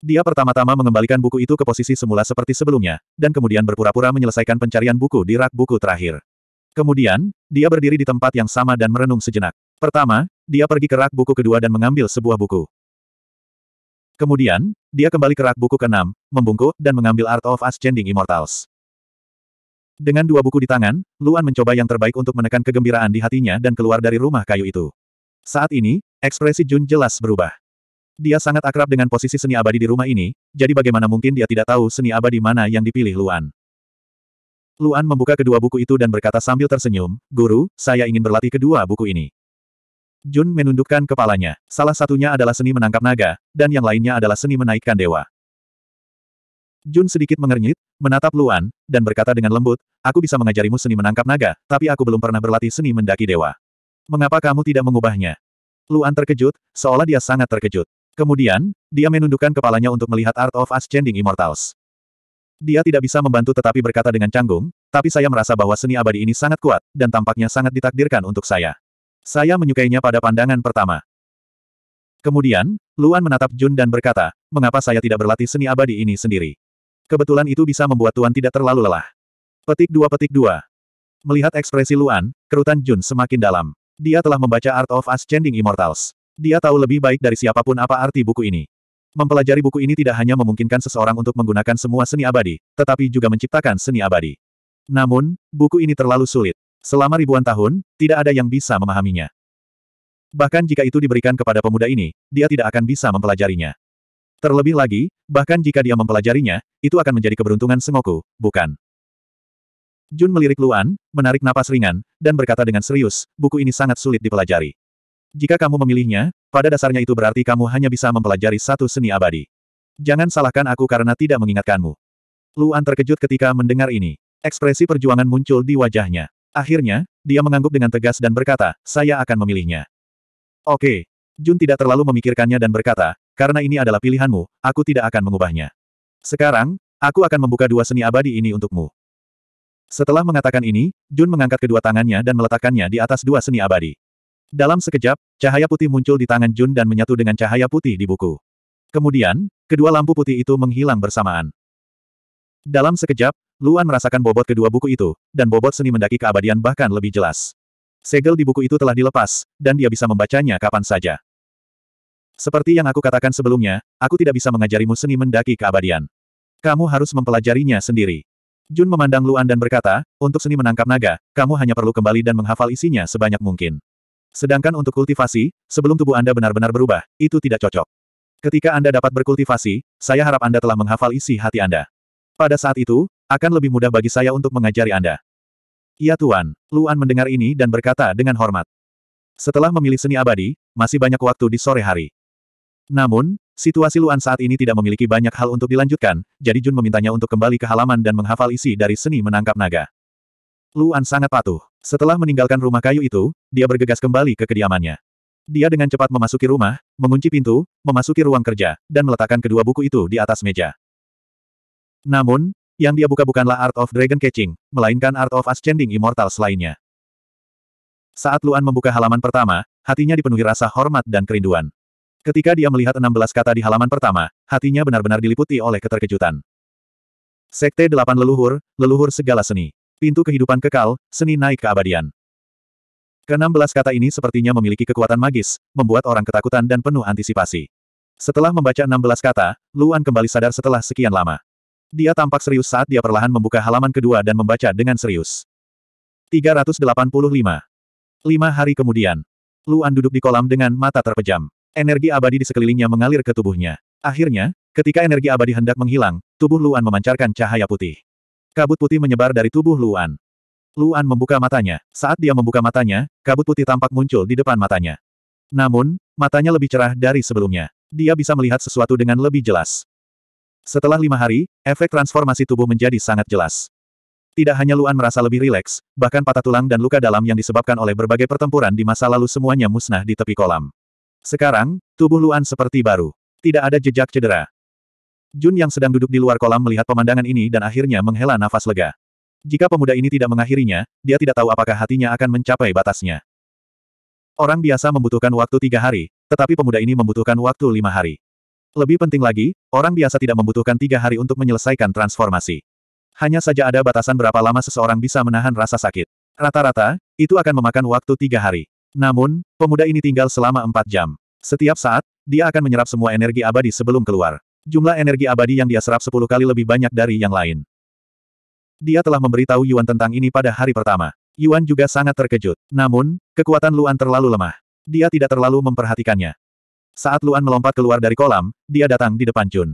Dia pertama-tama mengembalikan buku itu ke posisi semula seperti sebelumnya, dan kemudian berpura-pura menyelesaikan pencarian buku di rak buku terakhir. Kemudian, dia berdiri di tempat yang sama dan merenung sejenak. Pertama, dia pergi ke rak buku kedua dan mengambil sebuah buku. Kemudian, dia kembali ke rak buku keenam, membungkuk, dan mengambil Art of Ascending Immortals. Dengan dua buku di tangan, Luan mencoba yang terbaik untuk menekan kegembiraan di hatinya dan keluar dari rumah kayu itu. Saat ini, ekspresi Jun jelas berubah. Dia sangat akrab dengan posisi seni abadi di rumah ini, jadi bagaimana mungkin dia tidak tahu seni abadi mana yang dipilih Luan. Luan membuka kedua buku itu dan berkata sambil tersenyum, Guru, saya ingin berlatih kedua buku ini. Jun menundukkan kepalanya. Salah satunya adalah seni menangkap naga, dan yang lainnya adalah seni menaikkan dewa. Jun sedikit mengernyit, menatap Luan, dan berkata dengan lembut, aku bisa mengajarimu seni menangkap naga, tapi aku belum pernah berlatih seni mendaki dewa. Mengapa kamu tidak mengubahnya? Luan terkejut, seolah dia sangat terkejut. Kemudian, dia menundukkan kepalanya untuk melihat Art of Ascending Immortals. Dia tidak bisa membantu tetapi berkata dengan canggung, tapi saya merasa bahwa seni abadi ini sangat kuat, dan tampaknya sangat ditakdirkan untuk saya. Saya menyukainya pada pandangan pertama. Kemudian, Luan menatap Jun dan berkata, mengapa saya tidak berlatih seni abadi ini sendiri? Kebetulan itu bisa membuat Tuan tidak terlalu lelah. Petik dua petik dua. Melihat ekspresi Luan, kerutan Jun semakin dalam. Dia telah membaca Art of Ascending Immortals. Dia tahu lebih baik dari siapapun apa arti buku ini. Mempelajari buku ini tidak hanya memungkinkan seseorang untuk menggunakan semua seni abadi, tetapi juga menciptakan seni abadi. Namun, buku ini terlalu sulit. Selama ribuan tahun, tidak ada yang bisa memahaminya. Bahkan jika itu diberikan kepada pemuda ini, dia tidak akan bisa mempelajarinya. Terlebih lagi, bahkan jika dia mempelajarinya, itu akan menjadi keberuntungan Sengoku, bukan? Jun melirik Luan, menarik napas ringan, dan berkata dengan serius, buku ini sangat sulit dipelajari. Jika kamu memilihnya, pada dasarnya itu berarti kamu hanya bisa mempelajari satu seni abadi. Jangan salahkan aku karena tidak mengingatkanmu. Luan terkejut ketika mendengar ini. Ekspresi perjuangan muncul di wajahnya. Akhirnya, dia mengangguk dengan tegas dan berkata, saya akan memilihnya. Oke. Jun tidak terlalu memikirkannya dan berkata, karena ini adalah pilihanmu, aku tidak akan mengubahnya. Sekarang, aku akan membuka dua seni abadi ini untukmu. Setelah mengatakan ini, Jun mengangkat kedua tangannya dan meletakkannya di atas dua seni abadi. Dalam sekejap, cahaya putih muncul di tangan Jun dan menyatu dengan cahaya putih di buku. Kemudian, kedua lampu putih itu menghilang bersamaan. Dalam sekejap, Luan merasakan bobot kedua buku itu, dan bobot seni mendaki keabadian bahkan lebih jelas. Segel di buku itu telah dilepas, dan dia bisa membacanya kapan saja. Seperti yang aku katakan sebelumnya, aku tidak bisa mengajarimu seni mendaki keabadian. Kamu harus mempelajarinya sendiri. Jun memandang Luan dan berkata, untuk seni menangkap naga, kamu hanya perlu kembali dan menghafal isinya sebanyak mungkin. Sedangkan untuk kultivasi, sebelum tubuh Anda benar-benar berubah, itu tidak cocok. Ketika Anda dapat berkultivasi, saya harap Anda telah menghafal isi hati Anda. Pada saat itu, akan lebih mudah bagi saya untuk mengajari Anda. Ya Tuan, Luan mendengar ini dan berkata dengan hormat. Setelah memilih seni abadi, masih banyak waktu di sore hari. Namun, situasi Luan saat ini tidak memiliki banyak hal untuk dilanjutkan, jadi Jun memintanya untuk kembali ke halaman dan menghafal isi dari seni menangkap naga. Luan sangat patuh. Setelah meninggalkan rumah kayu itu, dia bergegas kembali ke kediamannya. Dia dengan cepat memasuki rumah, mengunci pintu, memasuki ruang kerja, dan meletakkan kedua buku itu di atas meja. Namun, yang dia buka bukanlah Art of Dragon Catching, melainkan Art of Ascending Immortals lainnya. Saat Luan membuka halaman pertama, hatinya dipenuhi rasa hormat dan kerinduan. Ketika dia melihat 16 kata di halaman pertama, hatinya benar-benar diliputi oleh keterkejutan. Sekte Delapan Leluhur, Leluhur Segala Seni. Pintu Kehidupan Kekal, Seni Naik Keabadian. Ke-16 kata ini sepertinya memiliki kekuatan magis, membuat orang ketakutan dan penuh antisipasi. Setelah membaca 16 kata, Luan kembali sadar setelah sekian lama. Dia tampak serius saat dia perlahan membuka halaman kedua dan membaca dengan serius. 385. Lima hari kemudian, Luan duduk di kolam dengan mata terpejam. Energi abadi di sekelilingnya mengalir ke tubuhnya. Akhirnya, ketika energi abadi hendak menghilang, tubuh Luan memancarkan cahaya putih. Kabut putih menyebar dari tubuh Luan. Luan membuka matanya. Saat dia membuka matanya, kabut putih tampak muncul di depan matanya. Namun, matanya lebih cerah dari sebelumnya. Dia bisa melihat sesuatu dengan lebih jelas. Setelah lima hari, efek transformasi tubuh menjadi sangat jelas. Tidak hanya Luan merasa lebih rileks, bahkan patah tulang dan luka dalam yang disebabkan oleh berbagai pertempuran di masa lalu semuanya musnah di tepi kolam. Sekarang, tubuh Luan seperti baru. Tidak ada jejak cedera. Jun yang sedang duduk di luar kolam melihat pemandangan ini dan akhirnya menghela nafas lega. Jika pemuda ini tidak mengakhirinya, dia tidak tahu apakah hatinya akan mencapai batasnya. Orang biasa membutuhkan waktu tiga hari, tetapi pemuda ini membutuhkan waktu lima hari. Lebih penting lagi, orang biasa tidak membutuhkan tiga hari untuk menyelesaikan transformasi. Hanya saja ada batasan berapa lama seseorang bisa menahan rasa sakit. Rata-rata, itu akan memakan waktu tiga hari. Namun, pemuda ini tinggal selama empat jam. Setiap saat, dia akan menyerap semua energi abadi sebelum keluar. Jumlah energi abadi yang dia serap sepuluh kali lebih banyak dari yang lain. Dia telah memberitahu Yuan tentang ini pada hari pertama. Yuan juga sangat terkejut. Namun, kekuatan Luan terlalu lemah. Dia tidak terlalu memperhatikannya. Saat Luan melompat keluar dari kolam, dia datang di depan Jun.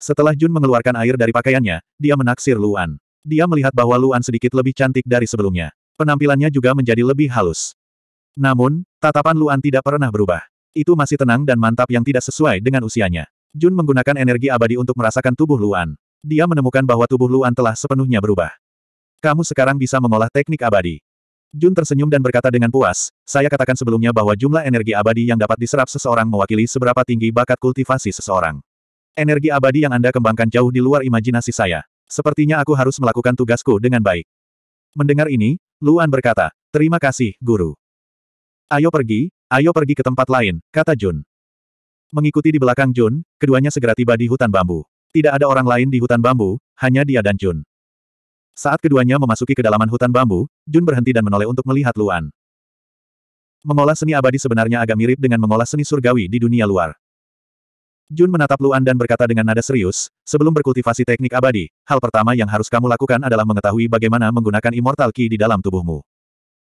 Setelah Jun mengeluarkan air dari pakaiannya, dia menaksir Luan. Dia melihat bahwa Luan sedikit lebih cantik dari sebelumnya. Penampilannya juga menjadi lebih halus. Namun, tatapan Luan tidak pernah berubah. Itu masih tenang dan mantap yang tidak sesuai dengan usianya. Jun menggunakan energi abadi untuk merasakan tubuh Luan. Dia menemukan bahwa tubuh Luan telah sepenuhnya berubah. Kamu sekarang bisa mengolah teknik abadi. Jun tersenyum dan berkata dengan puas, saya katakan sebelumnya bahwa jumlah energi abadi yang dapat diserap seseorang mewakili seberapa tinggi bakat kultivasi seseorang. Energi abadi yang Anda kembangkan jauh di luar imajinasi saya. Sepertinya aku harus melakukan tugasku dengan baik. Mendengar ini, Luan berkata, terima kasih, guru. Ayo pergi, ayo pergi ke tempat lain, kata Jun. Mengikuti di belakang Jun, keduanya segera tiba di hutan bambu. Tidak ada orang lain di hutan bambu, hanya dia dan Jun. Saat keduanya memasuki kedalaman hutan bambu, Jun berhenti dan menoleh untuk melihat Luan. Mengolah seni abadi sebenarnya agak mirip dengan mengolah seni surgawi di dunia luar. Jun menatap Luan dan berkata dengan nada serius, sebelum berkultivasi teknik abadi, hal pertama yang harus kamu lakukan adalah mengetahui bagaimana menggunakan Immortal Ki di dalam tubuhmu.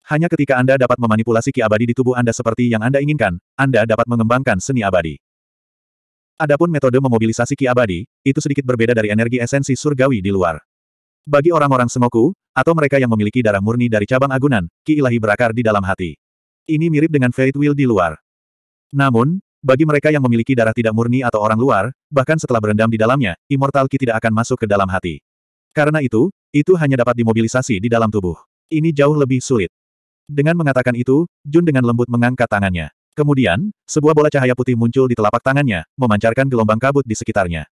Hanya ketika Anda dapat memanipulasi ki abadi di tubuh Anda seperti yang Anda inginkan, Anda dapat mengembangkan seni abadi. Adapun metode memobilisasi ki abadi, itu sedikit berbeda dari energi esensi surgawi di luar. Bagi orang-orang semoku, atau mereka yang memiliki darah murni dari cabang agunan, ki ilahi berakar di dalam hati. Ini mirip dengan Fate Will di luar. Namun, bagi mereka yang memiliki darah tidak murni atau orang luar, bahkan setelah berendam di dalamnya, Immortal Ki tidak akan masuk ke dalam hati. Karena itu, itu hanya dapat dimobilisasi di dalam tubuh. Ini jauh lebih sulit. Dengan mengatakan itu, Jun dengan lembut mengangkat tangannya. Kemudian, sebuah bola cahaya putih muncul di telapak tangannya, memancarkan gelombang kabut di sekitarnya.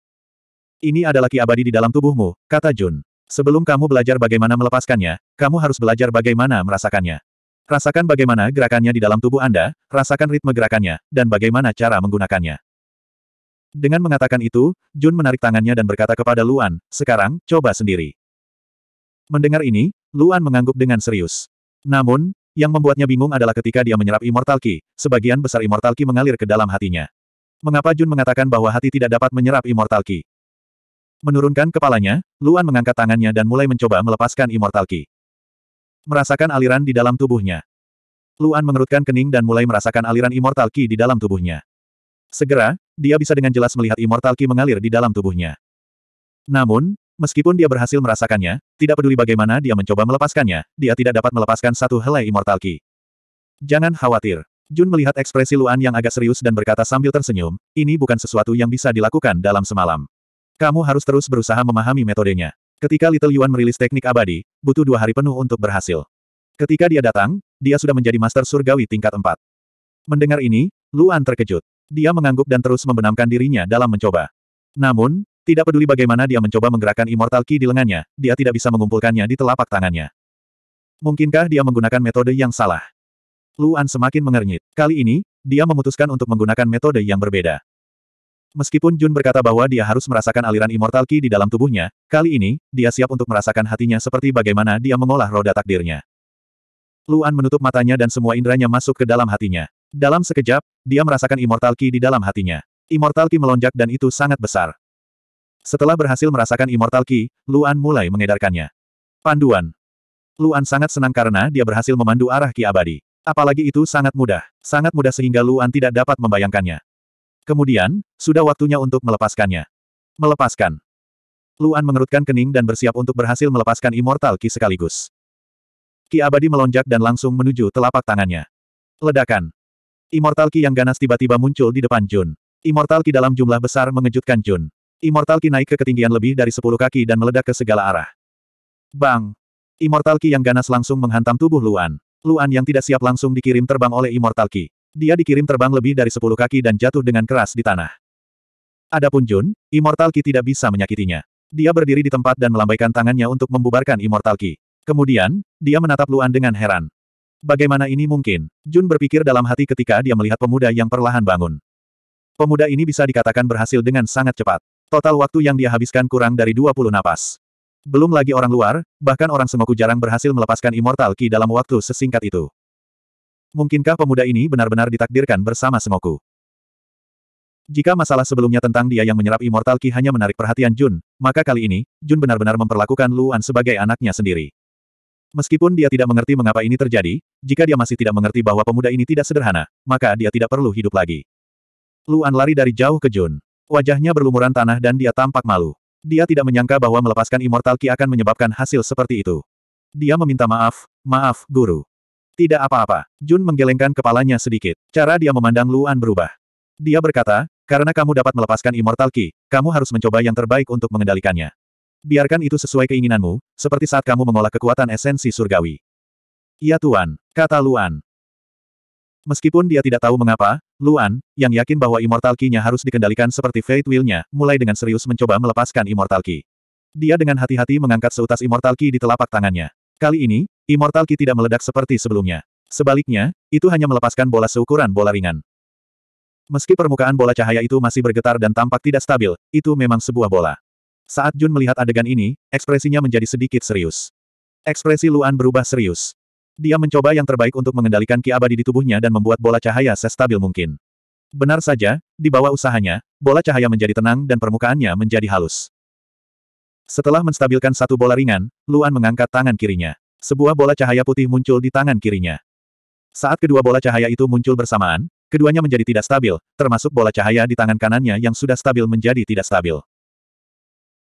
Ini adalah ki abadi di dalam tubuhmu, kata Jun. Sebelum kamu belajar bagaimana melepaskannya, kamu harus belajar bagaimana merasakannya. Rasakan bagaimana gerakannya di dalam tubuh Anda, rasakan ritme gerakannya, dan bagaimana cara menggunakannya. Dengan mengatakan itu, Jun menarik tangannya dan berkata kepada Luan, sekarang, coba sendiri. Mendengar ini, Luan mengangguk dengan serius. Namun, yang membuatnya bingung adalah ketika dia menyerap Immortal Ki, sebagian besar Immortal Ki mengalir ke dalam hatinya. Mengapa Jun mengatakan bahwa hati tidak dapat menyerap Immortal Ki? Menurunkan kepalanya, Luan mengangkat tangannya dan mulai mencoba melepaskan Immortal Ki. Merasakan aliran di dalam tubuhnya. Luan mengerutkan kening dan mulai merasakan aliran Immortal Ki di dalam tubuhnya. Segera, dia bisa dengan jelas melihat Immortal Ki mengalir di dalam tubuhnya. Namun, Meskipun dia berhasil merasakannya, tidak peduli bagaimana dia mencoba melepaskannya, dia tidak dapat melepaskan satu helai immortal ki. Jangan khawatir. Jun melihat ekspresi Luan yang agak serius dan berkata sambil tersenyum, ini bukan sesuatu yang bisa dilakukan dalam semalam. Kamu harus terus berusaha memahami metodenya. Ketika Little Yuan merilis teknik abadi, butuh dua hari penuh untuk berhasil. Ketika dia datang, dia sudah menjadi master surgawi tingkat 4. Mendengar ini, Luan terkejut. Dia mengangguk dan terus membenamkan dirinya dalam mencoba. Namun, tidak peduli bagaimana dia mencoba menggerakkan Immortal Key di lengannya, dia tidak bisa mengumpulkannya di telapak tangannya. Mungkinkah dia menggunakan metode yang salah? Luan semakin mengernyit. Kali ini, dia memutuskan untuk menggunakan metode yang berbeda. Meskipun Jun berkata bahwa dia harus merasakan aliran Immortal Key di dalam tubuhnya, kali ini, dia siap untuk merasakan hatinya seperti bagaimana dia mengolah roda takdirnya. Luan menutup matanya dan semua inderanya masuk ke dalam hatinya. Dalam sekejap, dia merasakan Immortal Key di dalam hatinya. Immortal Key melonjak dan itu sangat besar. Setelah berhasil merasakan Immortal Key, Luan mulai mengedarkannya. Panduan. Luan sangat senang karena dia berhasil memandu arah Ki abadi. Apalagi itu sangat mudah. Sangat mudah sehingga Luan tidak dapat membayangkannya. Kemudian, sudah waktunya untuk melepaskannya. Melepaskan. Luan mengerutkan kening dan bersiap untuk berhasil melepaskan Immortal Ki sekaligus. Ki abadi melonjak dan langsung menuju telapak tangannya. Ledakan. Immortal Ki yang ganas tiba-tiba muncul di depan Jun. Immortal Ki dalam jumlah besar mengejutkan Jun. Immortal Ki naik ke ketinggian lebih dari sepuluh kaki dan meledak ke segala arah. Bang! Immortal Ki yang ganas langsung menghantam tubuh Luan. Luan yang tidak siap langsung dikirim terbang oleh Immortal Ki. Dia dikirim terbang lebih dari sepuluh kaki dan jatuh dengan keras di tanah. Adapun Jun, Immortal Ki tidak bisa menyakitinya. Dia berdiri di tempat dan melambaikan tangannya untuk membubarkan Immortal Ki. Kemudian, dia menatap Luan dengan heran. Bagaimana ini mungkin? Jun berpikir dalam hati ketika dia melihat pemuda yang perlahan bangun. Pemuda ini bisa dikatakan berhasil dengan sangat cepat. Total waktu yang dia habiskan kurang dari 20 napas. Belum lagi orang luar, bahkan orang semoku jarang berhasil melepaskan Immortal Ki dalam waktu sesingkat itu. Mungkinkah pemuda ini benar-benar ditakdirkan bersama semoku? Jika masalah sebelumnya tentang dia yang menyerap Immortal Ki hanya menarik perhatian Jun, maka kali ini, Jun benar-benar memperlakukan Luan sebagai anaknya sendiri. Meskipun dia tidak mengerti mengapa ini terjadi, jika dia masih tidak mengerti bahwa pemuda ini tidak sederhana, maka dia tidak perlu hidup lagi. Luan lari dari jauh ke Jun. Wajahnya berlumuran tanah dan dia tampak malu. Dia tidak menyangka bahwa melepaskan Immortal Ki akan menyebabkan hasil seperti itu. Dia meminta maaf, maaf, guru. Tidak apa-apa. Jun menggelengkan kepalanya sedikit. Cara dia memandang Luan berubah. Dia berkata, karena kamu dapat melepaskan Immortal Ki, kamu harus mencoba yang terbaik untuk mengendalikannya. Biarkan itu sesuai keinginanmu, seperti saat kamu mengolah kekuatan esensi surgawi. Iya Tuan, kata Luan. Meskipun dia tidak tahu mengapa, Luan, yang yakin bahwa Immortal Key-nya harus dikendalikan seperti Fate Will-nya, mulai dengan serius mencoba melepaskan Immortal Key. Dia dengan hati-hati mengangkat seutas Immortal Key di telapak tangannya. Kali ini, Immortal Key tidak meledak seperti sebelumnya. Sebaliknya, itu hanya melepaskan bola seukuran bola ringan. Meski permukaan bola cahaya itu masih bergetar dan tampak tidak stabil, itu memang sebuah bola. Saat Jun melihat adegan ini, ekspresinya menjadi sedikit serius. Ekspresi Luan berubah serius. Dia mencoba yang terbaik untuk mengendalikan ki abadi di tubuhnya dan membuat bola cahaya sestabil mungkin. Benar saja, di bawah usahanya, bola cahaya menjadi tenang dan permukaannya menjadi halus. Setelah menstabilkan satu bola ringan, Luan mengangkat tangan kirinya. Sebuah bola cahaya putih muncul di tangan kirinya. Saat kedua bola cahaya itu muncul bersamaan, keduanya menjadi tidak stabil, termasuk bola cahaya di tangan kanannya yang sudah stabil menjadi tidak stabil.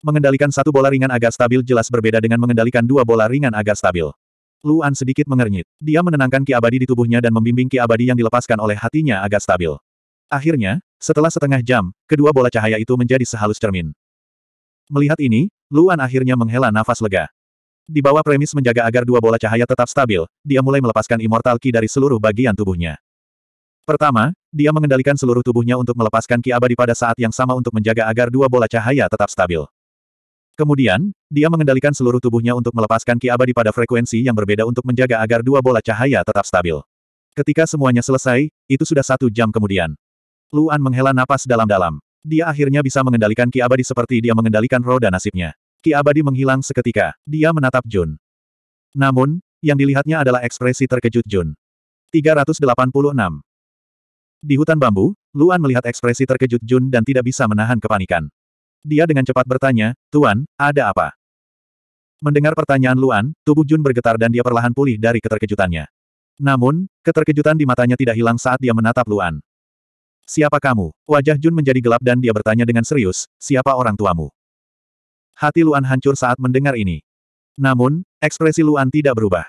Mengendalikan satu bola ringan agak stabil jelas berbeda dengan mengendalikan dua bola ringan agak stabil. Luan sedikit mengernyit. Dia menenangkan Ki Abadi di tubuhnya dan membimbing Ki Abadi yang dilepaskan oleh hatinya agak stabil. Akhirnya, setelah setengah jam, kedua bola cahaya itu menjadi sehalus cermin. Melihat ini, Luan akhirnya menghela nafas lega. Di bawah premis menjaga agar dua bola cahaya tetap stabil, dia mulai melepaskan Immortal Ki dari seluruh bagian tubuhnya. Pertama, dia mengendalikan seluruh tubuhnya untuk melepaskan Ki Abadi pada saat yang sama untuk menjaga agar dua bola cahaya tetap stabil. Kemudian, dia mengendalikan seluruh tubuhnya untuk melepaskan ki abadi pada frekuensi yang berbeda untuk menjaga agar dua bola cahaya tetap stabil. Ketika semuanya selesai, itu sudah satu jam kemudian. Luan menghela napas dalam-dalam. Dia akhirnya bisa mengendalikan ki abadi seperti dia mengendalikan roda nasibnya. Ki abadi menghilang seketika. Dia menatap Jun. Namun, yang dilihatnya adalah ekspresi terkejut Jun. 386. Di hutan bambu, Luan melihat ekspresi terkejut Jun dan tidak bisa menahan kepanikan. Dia dengan cepat bertanya, Tuan, ada apa? Mendengar pertanyaan Luan, tubuh Jun bergetar dan dia perlahan pulih dari keterkejutannya. Namun, keterkejutan di matanya tidak hilang saat dia menatap Luan. Siapa kamu? Wajah Jun menjadi gelap dan dia bertanya dengan serius, siapa orang tuamu? Hati Luan hancur saat mendengar ini. Namun, ekspresi Luan tidak berubah.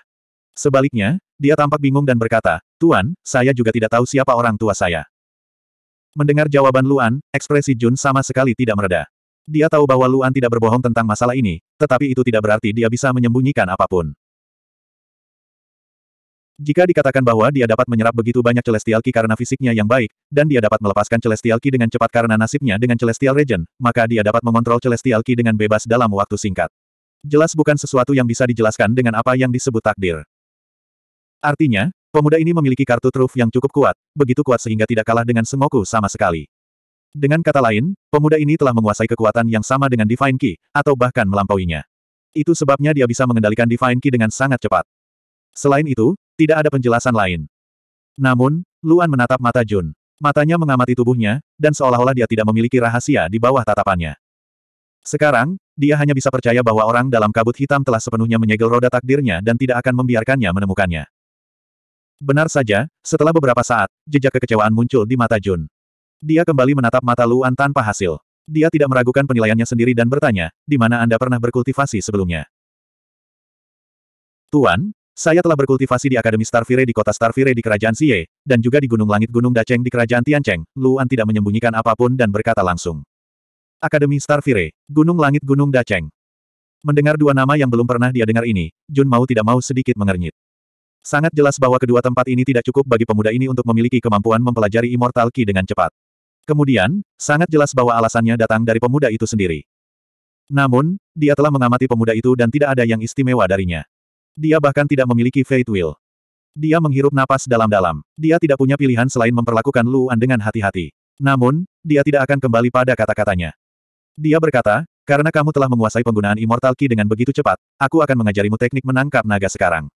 Sebaliknya, dia tampak bingung dan berkata, Tuan, saya juga tidak tahu siapa orang tua saya. Mendengar jawaban Luan, ekspresi Jun sama sekali tidak meredah. Dia tahu bahwa Luan tidak berbohong tentang masalah ini, tetapi itu tidak berarti dia bisa menyembunyikan apapun. Jika dikatakan bahwa dia dapat menyerap begitu banyak Celestial Ki karena fisiknya yang baik, dan dia dapat melepaskan Celestial Ki dengan cepat karena nasibnya dengan Celestial Region, maka dia dapat mengontrol Celestial Ki dengan bebas dalam waktu singkat. Jelas bukan sesuatu yang bisa dijelaskan dengan apa yang disebut takdir. Artinya, pemuda ini memiliki kartu truf yang cukup kuat, begitu kuat sehingga tidak kalah dengan Sengoku sama sekali. Dengan kata lain, pemuda ini telah menguasai kekuatan yang sama dengan Divine Key, atau bahkan melampauinya. Itu sebabnya dia bisa mengendalikan Divine Key dengan sangat cepat. Selain itu, tidak ada penjelasan lain. Namun, Luan menatap mata Jun. Matanya mengamati tubuhnya, dan seolah-olah dia tidak memiliki rahasia di bawah tatapannya. Sekarang, dia hanya bisa percaya bahwa orang dalam kabut hitam telah sepenuhnya menyegel roda takdirnya dan tidak akan membiarkannya menemukannya. Benar saja, setelah beberapa saat, jejak kekecewaan muncul di mata Jun. Dia kembali menatap mata Luan tanpa hasil. Dia tidak meragukan penilaiannya sendiri dan bertanya, di mana Anda pernah berkultivasi sebelumnya? Tuan, saya telah berkultivasi di Akademi Starfire di kota Starfire di Kerajaan Xie, dan juga di Gunung Langit Gunung Daceng di Kerajaan Tiancheng, Luan tidak menyembunyikan apapun dan berkata langsung. Akademi Starfire, Gunung Langit Gunung Daceng. Mendengar dua nama yang belum pernah dia dengar ini, Jun mau tidak mau sedikit mengernyit. Sangat jelas bahwa kedua tempat ini tidak cukup bagi pemuda ini untuk memiliki kemampuan mempelajari Immortal Ki dengan cepat. Kemudian, sangat jelas bahwa alasannya datang dari pemuda itu sendiri. Namun, dia telah mengamati pemuda itu dan tidak ada yang istimewa darinya. Dia bahkan tidak memiliki fate will. Dia menghirup napas dalam-dalam. Dia tidak punya pilihan selain memperlakukan Luan dengan hati-hati. Namun, dia tidak akan kembali pada kata-katanya. Dia berkata, karena kamu telah menguasai penggunaan Immortal Key dengan begitu cepat, aku akan mengajarimu teknik menangkap naga sekarang.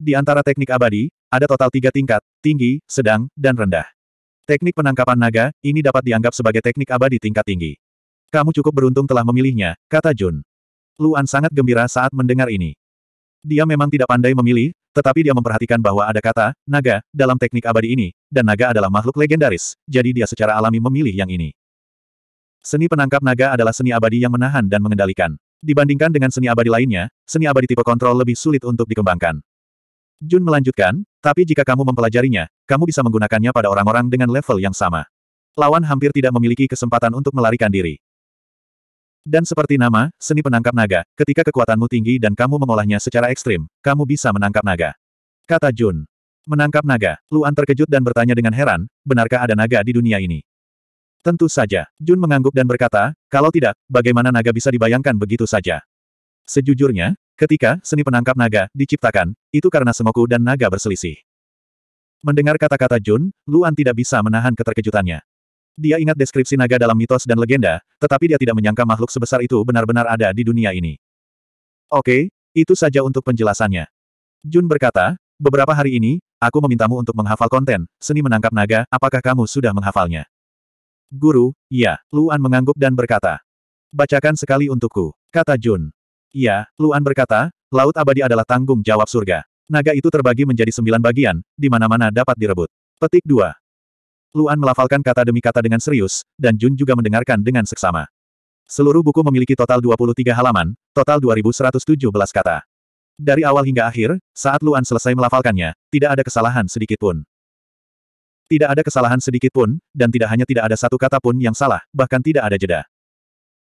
Di antara teknik abadi, ada total tiga tingkat, tinggi, sedang, dan rendah. Teknik penangkapan naga, ini dapat dianggap sebagai teknik abadi tingkat tinggi. Kamu cukup beruntung telah memilihnya, kata Jun. Luan sangat gembira saat mendengar ini. Dia memang tidak pandai memilih, tetapi dia memperhatikan bahwa ada kata, naga, dalam teknik abadi ini, dan naga adalah makhluk legendaris, jadi dia secara alami memilih yang ini. Seni penangkap naga adalah seni abadi yang menahan dan mengendalikan. Dibandingkan dengan seni abadi lainnya, seni abadi tipe kontrol lebih sulit untuk dikembangkan. Jun melanjutkan, tapi jika kamu mempelajarinya, kamu bisa menggunakannya pada orang-orang dengan level yang sama. Lawan hampir tidak memiliki kesempatan untuk melarikan diri. Dan seperti nama, seni penangkap naga, ketika kekuatanmu tinggi dan kamu mengolahnya secara ekstrim, kamu bisa menangkap naga. Kata Jun. Menangkap naga, Luan terkejut dan bertanya dengan heran, benarkah ada naga di dunia ini? Tentu saja, Jun mengangguk dan berkata, kalau tidak, bagaimana naga bisa dibayangkan begitu saja? Sejujurnya, ketika seni penangkap naga diciptakan, itu karena semoku dan naga berselisih. Mendengar kata-kata Jun, Luan tidak bisa menahan keterkejutannya. Dia ingat deskripsi naga dalam mitos dan legenda, tetapi dia tidak menyangka makhluk sebesar itu benar-benar ada di dunia ini. Oke, itu saja untuk penjelasannya. Jun berkata, beberapa hari ini, aku memintamu untuk menghafal konten, seni menangkap naga, apakah kamu sudah menghafalnya? Guru, ya, Luan mengangguk dan berkata. Bacakan sekali untukku, kata Jun. Iya, Luan berkata, Laut Abadi adalah tanggung jawab surga. Naga itu terbagi menjadi sembilan bagian, di mana-mana dapat direbut. Petik 2. Luan melafalkan kata demi kata dengan serius, dan Jun juga mendengarkan dengan seksama. Seluruh buku memiliki total 23 halaman, total 2117 kata. Dari awal hingga akhir, saat Luan selesai melafalkannya, tidak ada kesalahan sedikit pun. Tidak ada kesalahan sedikit pun, dan tidak hanya tidak ada satu kata pun yang salah, bahkan tidak ada jeda.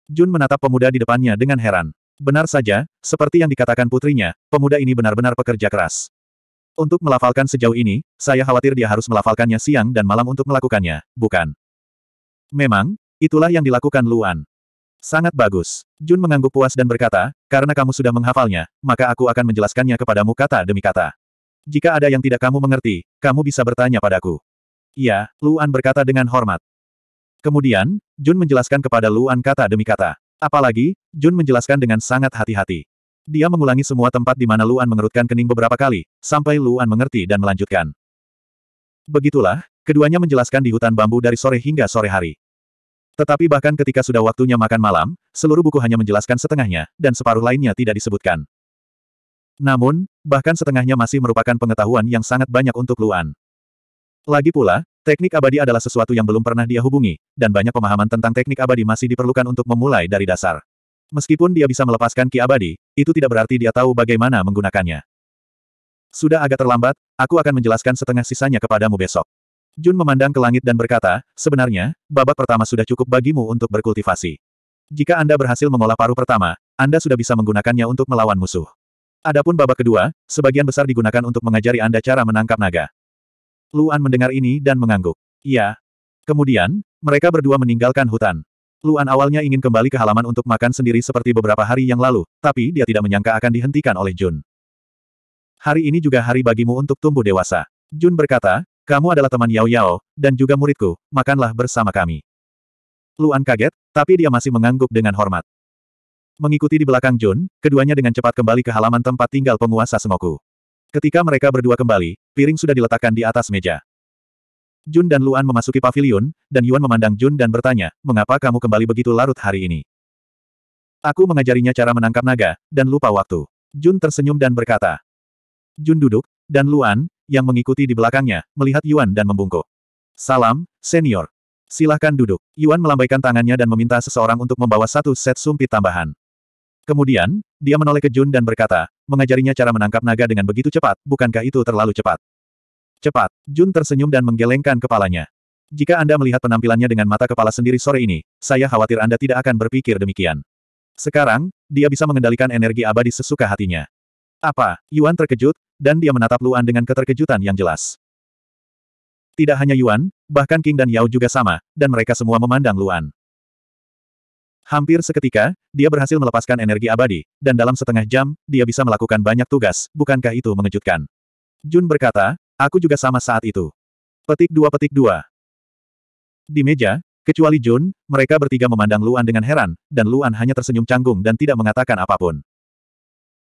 Jun menatap pemuda di depannya dengan heran. Benar saja, seperti yang dikatakan putrinya, pemuda ini benar-benar pekerja keras. Untuk melafalkan sejauh ini, saya khawatir dia harus melafalkannya siang dan malam untuk melakukannya, bukan? Memang, itulah yang dilakukan Luan. Sangat bagus. Jun mengangguk puas dan berkata, karena kamu sudah menghafalnya, maka aku akan menjelaskannya kepadamu kata demi kata. Jika ada yang tidak kamu mengerti, kamu bisa bertanya padaku. Iya, Luan berkata dengan hormat. Kemudian, Jun menjelaskan kepada Luan kata demi kata. Apalagi, Jun menjelaskan dengan sangat hati-hati. Dia mengulangi semua tempat di mana Luan mengerutkan kening beberapa kali, sampai Luan mengerti dan melanjutkan. Begitulah, keduanya menjelaskan di hutan bambu dari sore hingga sore hari. Tetapi bahkan ketika sudah waktunya makan malam, seluruh buku hanya menjelaskan setengahnya, dan separuh lainnya tidak disebutkan. Namun, bahkan setengahnya masih merupakan pengetahuan yang sangat banyak untuk Luan. Lagi pula, Teknik abadi adalah sesuatu yang belum pernah dia hubungi, dan banyak pemahaman tentang teknik abadi masih diperlukan untuk memulai dari dasar. Meskipun dia bisa melepaskan ki abadi, itu tidak berarti dia tahu bagaimana menggunakannya. Sudah agak terlambat, aku akan menjelaskan setengah sisanya kepadamu besok. Jun memandang ke langit dan berkata, sebenarnya, babak pertama sudah cukup bagimu untuk berkultivasi. Jika Anda berhasil mengolah paru pertama, Anda sudah bisa menggunakannya untuk melawan musuh. Adapun babak kedua, sebagian besar digunakan untuk mengajari Anda cara menangkap naga. Luan mendengar ini dan mengangguk. Iya. Kemudian, mereka berdua meninggalkan hutan. Luan awalnya ingin kembali ke halaman untuk makan sendiri seperti beberapa hari yang lalu, tapi dia tidak menyangka akan dihentikan oleh Jun. Hari ini juga hari bagimu untuk tumbuh dewasa. Jun berkata, kamu adalah teman Yao Yao, dan juga muridku, makanlah bersama kami. Luan kaget, tapi dia masih mengangguk dengan hormat. Mengikuti di belakang Jun, keduanya dengan cepat kembali ke halaman tempat tinggal penguasa Semoku. Ketika mereka berdua kembali, piring sudah diletakkan di atas meja. Jun dan Luan memasuki pavilion, dan Yuan memandang Jun dan bertanya, mengapa kamu kembali begitu larut hari ini? Aku mengajarinya cara menangkap naga, dan lupa waktu. Jun tersenyum dan berkata. Jun duduk, dan Luan, yang mengikuti di belakangnya, melihat Yuan dan membungkuk. Salam, senior. Silahkan duduk. Yuan melambaikan tangannya dan meminta seseorang untuk membawa satu set sumpit tambahan. Kemudian, dia menoleh ke Jun dan berkata, mengajarinya cara menangkap naga dengan begitu cepat, bukankah itu terlalu cepat? Cepat, Jun tersenyum dan menggelengkan kepalanya. Jika Anda melihat penampilannya dengan mata kepala sendiri sore ini, saya khawatir Anda tidak akan berpikir demikian. Sekarang, dia bisa mengendalikan energi abadi sesuka hatinya. Apa? Yuan terkejut, dan dia menatap Luan dengan keterkejutan yang jelas. Tidak hanya Yuan, bahkan King dan Yao juga sama, dan mereka semua memandang Luan. Hampir seketika, dia berhasil melepaskan energi abadi, dan dalam setengah jam, dia bisa melakukan banyak tugas, bukankah itu mengejutkan? Jun berkata, aku juga sama saat itu. Petik dua petik dua. Di meja, kecuali Jun, mereka bertiga memandang Luan dengan heran, dan Luan hanya tersenyum canggung dan tidak mengatakan apapun.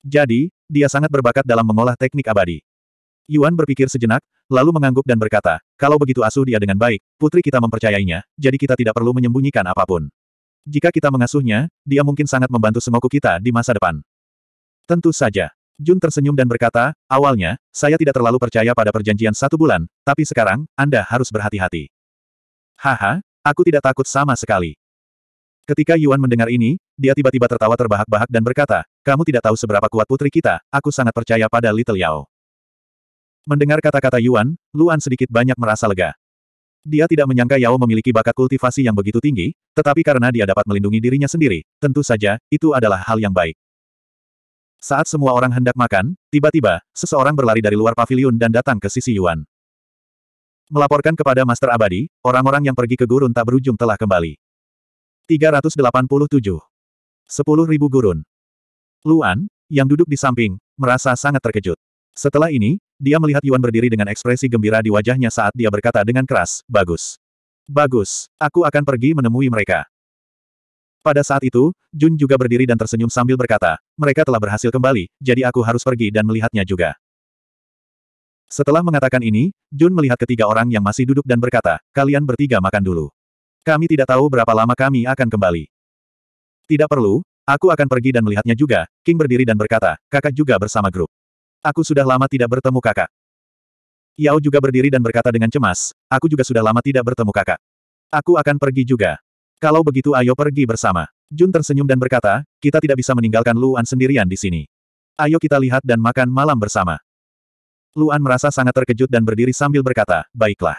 Jadi, dia sangat berbakat dalam mengolah teknik abadi. Yuan berpikir sejenak, lalu mengangguk dan berkata, kalau begitu asuh dia dengan baik, putri kita mempercayainya, jadi kita tidak perlu menyembunyikan apapun. Jika kita mengasuhnya, dia mungkin sangat membantu Sengoku kita di masa depan. Tentu saja. Jun tersenyum dan berkata, awalnya, saya tidak terlalu percaya pada perjanjian satu bulan, tapi sekarang, Anda harus berhati-hati. Haha, aku tidak takut sama sekali. Ketika Yuan mendengar ini, dia tiba-tiba tertawa terbahak-bahak dan berkata, kamu tidak tahu seberapa kuat putri kita, aku sangat percaya pada Little Yao. Mendengar kata-kata Yuan, Luan sedikit banyak merasa lega. Dia tidak menyangka Yao memiliki bakat kultivasi yang begitu tinggi, tetapi karena dia dapat melindungi dirinya sendiri, tentu saja, itu adalah hal yang baik. Saat semua orang hendak makan, tiba-tiba, seseorang berlari dari luar pavilion dan datang ke sisi Yuan. Melaporkan kepada Master Abadi, orang-orang yang pergi ke gurun tak berujung telah kembali. 387. 10.000 gurun. Luan, yang duduk di samping, merasa sangat terkejut. Setelah ini, dia melihat Yuan berdiri dengan ekspresi gembira di wajahnya saat dia berkata dengan keras, Bagus. Bagus, aku akan pergi menemui mereka. Pada saat itu, Jun juga berdiri dan tersenyum sambil berkata, mereka telah berhasil kembali, jadi aku harus pergi dan melihatnya juga. Setelah mengatakan ini, Jun melihat ketiga orang yang masih duduk dan berkata, kalian bertiga makan dulu. Kami tidak tahu berapa lama kami akan kembali. Tidak perlu, aku akan pergi dan melihatnya juga, King berdiri dan berkata, kakak juga bersama grup. Aku sudah lama tidak bertemu kakak. Yao juga berdiri dan berkata dengan cemas, aku juga sudah lama tidak bertemu kakak. Aku akan pergi juga. Kalau begitu ayo pergi bersama. Jun tersenyum dan berkata, kita tidak bisa meninggalkan Luan sendirian di sini. Ayo kita lihat dan makan malam bersama. Luan merasa sangat terkejut dan berdiri sambil berkata, baiklah.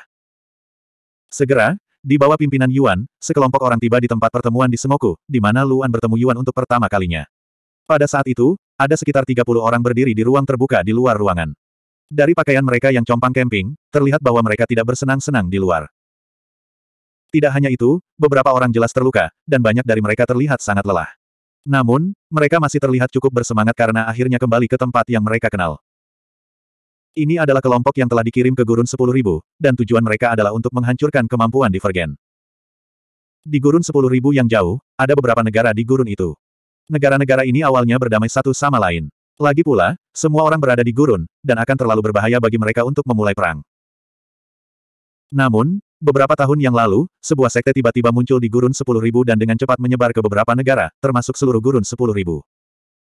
Segera, di bawah pimpinan Yuan, sekelompok orang tiba di tempat pertemuan di Semoku, di mana Luan bertemu Yuan untuk pertama kalinya. Pada saat itu, ada sekitar 30 orang berdiri di ruang terbuka di luar ruangan. Dari pakaian mereka yang compang camping, terlihat bahwa mereka tidak bersenang-senang di luar. Tidak hanya itu, beberapa orang jelas terluka, dan banyak dari mereka terlihat sangat lelah. Namun, mereka masih terlihat cukup bersemangat karena akhirnya kembali ke tempat yang mereka kenal. Ini adalah kelompok yang telah dikirim ke gurun 10.000, dan tujuan mereka adalah untuk menghancurkan kemampuan divergen. Di gurun 10.000 yang jauh, ada beberapa negara di gurun itu. Negara-negara ini awalnya berdamai satu sama lain. Lagi pula, semua orang berada di gurun, dan akan terlalu berbahaya bagi mereka untuk memulai perang. Namun, beberapa tahun yang lalu, sebuah sekte tiba-tiba muncul di gurun 10.000 dan dengan cepat menyebar ke beberapa negara, termasuk seluruh gurun 10.000.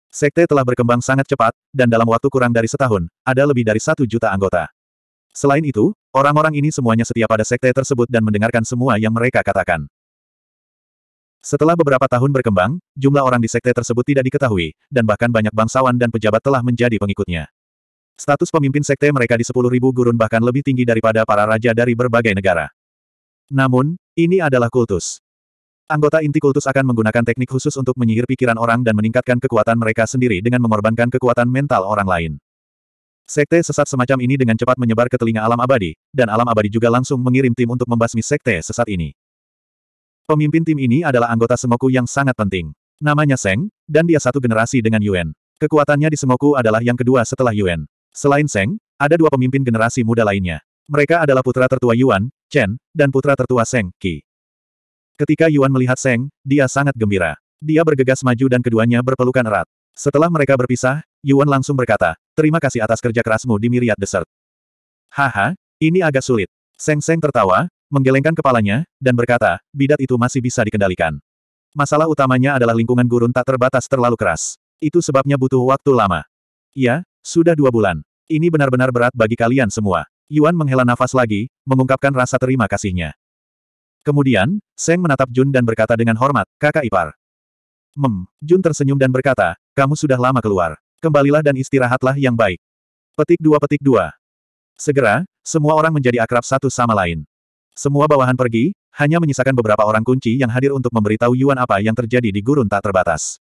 Sekte telah berkembang sangat cepat, dan dalam waktu kurang dari setahun, ada lebih dari satu juta anggota. Selain itu, orang-orang ini semuanya setia pada sekte tersebut dan mendengarkan semua yang mereka katakan. Setelah beberapa tahun berkembang, jumlah orang di sekte tersebut tidak diketahui, dan bahkan banyak bangsawan dan pejabat telah menjadi pengikutnya. Status pemimpin sekte mereka di 10.000 gurun bahkan lebih tinggi daripada para raja dari berbagai negara. Namun, ini adalah kultus. Anggota inti kultus akan menggunakan teknik khusus untuk menyihir pikiran orang dan meningkatkan kekuatan mereka sendiri dengan mengorbankan kekuatan mental orang lain. Sekte sesat semacam ini dengan cepat menyebar ke telinga alam abadi, dan alam abadi juga langsung mengirim tim untuk membasmi sekte sesat ini. Pemimpin tim ini adalah anggota Semoku yang sangat penting. Namanya Seng, dan dia satu generasi dengan Yuan. Kekuatannya di Semoku adalah yang kedua setelah Yuan. Selain Seng, ada dua pemimpin generasi muda lainnya. Mereka adalah putra tertua Yuan, Chen, dan putra tertua Seng, Qi. Ketika Yuan melihat Seng, dia sangat gembira. Dia bergegas maju dan keduanya berpelukan erat. Setelah mereka berpisah, Yuan langsung berkata, terima kasih atas kerja kerasmu di Miriat Desert. Haha, ini agak sulit. Seng Seng tertawa, menggelengkan kepalanya, dan berkata, bidat itu masih bisa dikendalikan. Masalah utamanya adalah lingkungan gurun tak terbatas terlalu keras. Itu sebabnya butuh waktu lama. Ya, sudah dua bulan. Ini benar-benar berat bagi kalian semua. Yuan menghela nafas lagi, mengungkapkan rasa terima kasihnya. Kemudian, Seng menatap Jun dan berkata dengan hormat, kakak ipar. Mem, Jun tersenyum dan berkata, kamu sudah lama keluar. Kembalilah dan istirahatlah yang baik. Petik dua petik dua. Segera, semua orang menjadi akrab satu sama lain. Semua bawahan pergi, hanya menyisakan beberapa orang kunci yang hadir untuk memberitahu Yuan apa yang terjadi di gurun tak terbatas.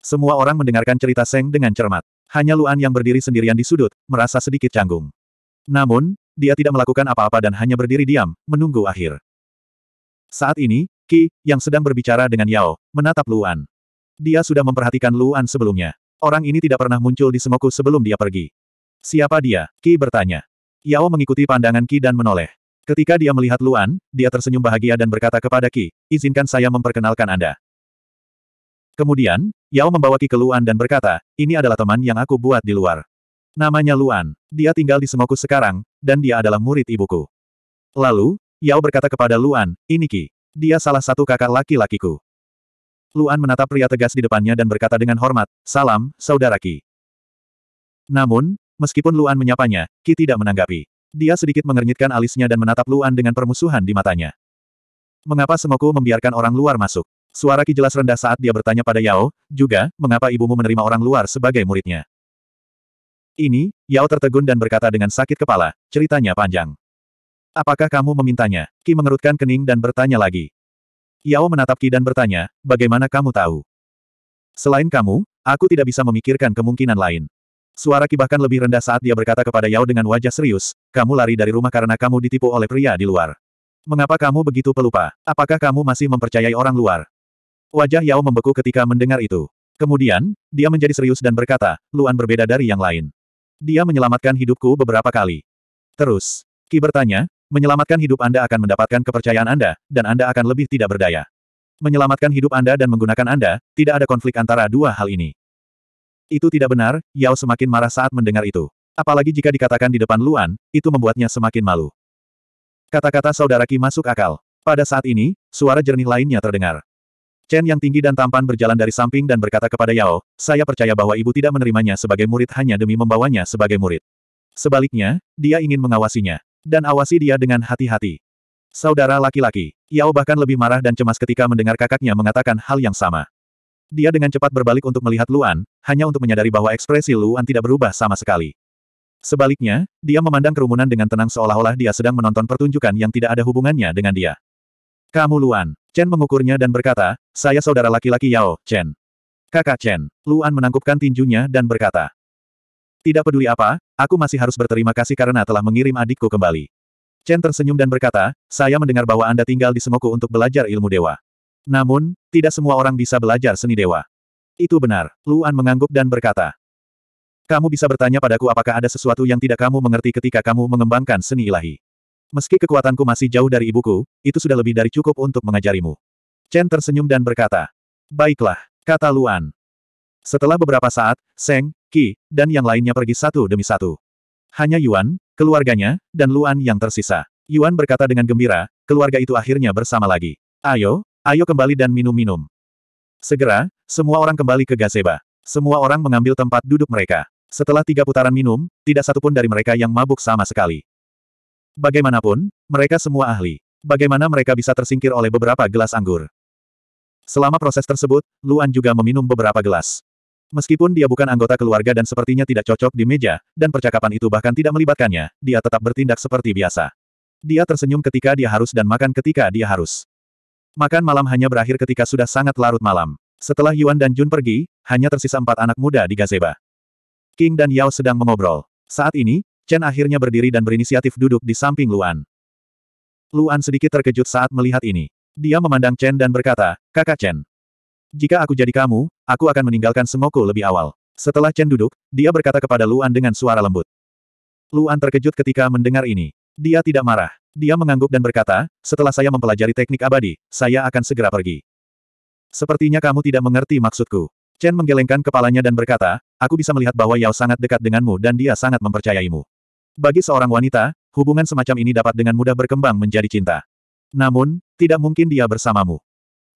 Semua orang mendengarkan cerita Seng dengan cermat. Hanya Luan yang berdiri sendirian di sudut, merasa sedikit canggung. Namun, dia tidak melakukan apa-apa dan hanya berdiri diam, menunggu akhir. Saat ini, Qi, yang sedang berbicara dengan Yao, menatap Luan. Dia sudah memperhatikan Luan sebelumnya. Orang ini tidak pernah muncul di Semoku sebelum dia pergi. Siapa dia? Qi bertanya. Yao mengikuti pandangan Qi dan menoleh. Ketika dia melihat Luan, dia tersenyum bahagia dan berkata kepada Ki, izinkan saya memperkenalkan Anda. Kemudian, Yao membawa Ki ke Luan dan berkata, ini adalah teman yang aku buat di luar. Namanya Luan, dia tinggal di Semoku sekarang, dan dia adalah murid ibuku. Lalu, Yao berkata kepada Luan, ini Ki, Dia salah satu kakak laki-lakiku. Luan menatap pria tegas di depannya dan berkata dengan hormat, salam, saudara Ki. Namun, meskipun Luan menyapanya, Ki tidak menanggapi. Dia sedikit mengernyitkan alisnya dan menatap Luan dengan permusuhan di matanya. Mengapa Sengoku membiarkan orang luar masuk? Suara Ki jelas rendah saat dia bertanya pada Yao, juga, mengapa ibumu menerima orang luar sebagai muridnya? Ini, Yao tertegun dan berkata dengan sakit kepala, ceritanya panjang. Apakah kamu memintanya? Ki mengerutkan kening dan bertanya lagi. Yao menatap Ki dan bertanya, bagaimana kamu tahu? Selain kamu, aku tidak bisa memikirkan kemungkinan lain. Suara Ki bahkan lebih rendah saat dia berkata kepada Yao dengan wajah serius, kamu lari dari rumah karena kamu ditipu oleh pria di luar. Mengapa kamu begitu pelupa? Apakah kamu masih mempercayai orang luar? Wajah Yao membeku ketika mendengar itu. Kemudian, dia menjadi serius dan berkata, Luan berbeda dari yang lain. Dia menyelamatkan hidupku beberapa kali. Terus, Ki bertanya, menyelamatkan hidup Anda akan mendapatkan kepercayaan Anda, dan Anda akan lebih tidak berdaya. Menyelamatkan hidup Anda dan menggunakan Anda, tidak ada konflik antara dua hal ini. Itu tidak benar, Yao semakin marah saat mendengar itu. Apalagi jika dikatakan di depan Luan, itu membuatnya semakin malu. Kata-kata saudara Ki masuk akal. Pada saat ini, suara jernih lainnya terdengar. Chen yang tinggi dan tampan berjalan dari samping dan berkata kepada Yao, saya percaya bahwa ibu tidak menerimanya sebagai murid hanya demi membawanya sebagai murid. Sebaliknya, dia ingin mengawasinya. Dan awasi dia dengan hati-hati. Saudara laki-laki, Yao bahkan lebih marah dan cemas ketika mendengar kakaknya mengatakan hal yang sama. Dia dengan cepat berbalik untuk melihat Luan, hanya untuk menyadari bahwa ekspresi Luan tidak berubah sama sekali. Sebaliknya, dia memandang kerumunan dengan tenang seolah-olah dia sedang menonton pertunjukan yang tidak ada hubungannya dengan dia. Kamu Luan. Chen mengukurnya dan berkata, saya saudara laki-laki Yao, Chen. Kakak Chen. Luan menangkupkan tinjunya dan berkata. Tidak peduli apa, aku masih harus berterima kasih karena telah mengirim adikku kembali. Chen tersenyum dan berkata, saya mendengar bahwa Anda tinggal di Semoku untuk belajar ilmu dewa. Namun, tidak semua orang bisa belajar seni dewa. Itu benar, Luan mengangguk dan berkata. Kamu bisa bertanya padaku apakah ada sesuatu yang tidak kamu mengerti ketika kamu mengembangkan seni ilahi. Meski kekuatanku masih jauh dari ibuku, itu sudah lebih dari cukup untuk mengajarimu. Chen tersenyum dan berkata. Baiklah, kata Luan. Setelah beberapa saat, Seng, Qi, dan yang lainnya pergi satu demi satu. Hanya Yuan, keluarganya, dan Luan yang tersisa. Yuan berkata dengan gembira, keluarga itu akhirnya bersama lagi. Ayo, Ayo kembali dan minum-minum. Segera, semua orang kembali ke gazeba. Semua orang mengambil tempat duduk mereka. Setelah tiga putaran minum, tidak satupun dari mereka yang mabuk sama sekali. Bagaimanapun, mereka semua ahli. Bagaimana mereka bisa tersingkir oleh beberapa gelas anggur? Selama proses tersebut, Luan juga meminum beberapa gelas. Meskipun dia bukan anggota keluarga dan sepertinya tidak cocok di meja, dan percakapan itu bahkan tidak melibatkannya, dia tetap bertindak seperti biasa. Dia tersenyum ketika dia harus dan makan ketika dia harus. Makan malam hanya berakhir ketika sudah sangat larut malam. Setelah Yuan dan Jun pergi, hanya tersisa empat anak muda di gazeba. King dan Yao sedang mengobrol. Saat ini, Chen akhirnya berdiri dan berinisiatif duduk di samping Luan. Luan sedikit terkejut saat melihat ini. Dia memandang Chen dan berkata, Kakak Chen. Jika aku jadi kamu, aku akan meninggalkan Semoku lebih awal. Setelah Chen duduk, dia berkata kepada Luan dengan suara lembut. Luan terkejut ketika mendengar ini. Dia tidak marah. Dia mengangguk dan berkata, setelah saya mempelajari teknik abadi, saya akan segera pergi. Sepertinya kamu tidak mengerti maksudku. Chen menggelengkan kepalanya dan berkata, aku bisa melihat bahwa Yao sangat dekat denganmu dan dia sangat mempercayaimu. Bagi seorang wanita, hubungan semacam ini dapat dengan mudah berkembang menjadi cinta. Namun, tidak mungkin dia bersamamu.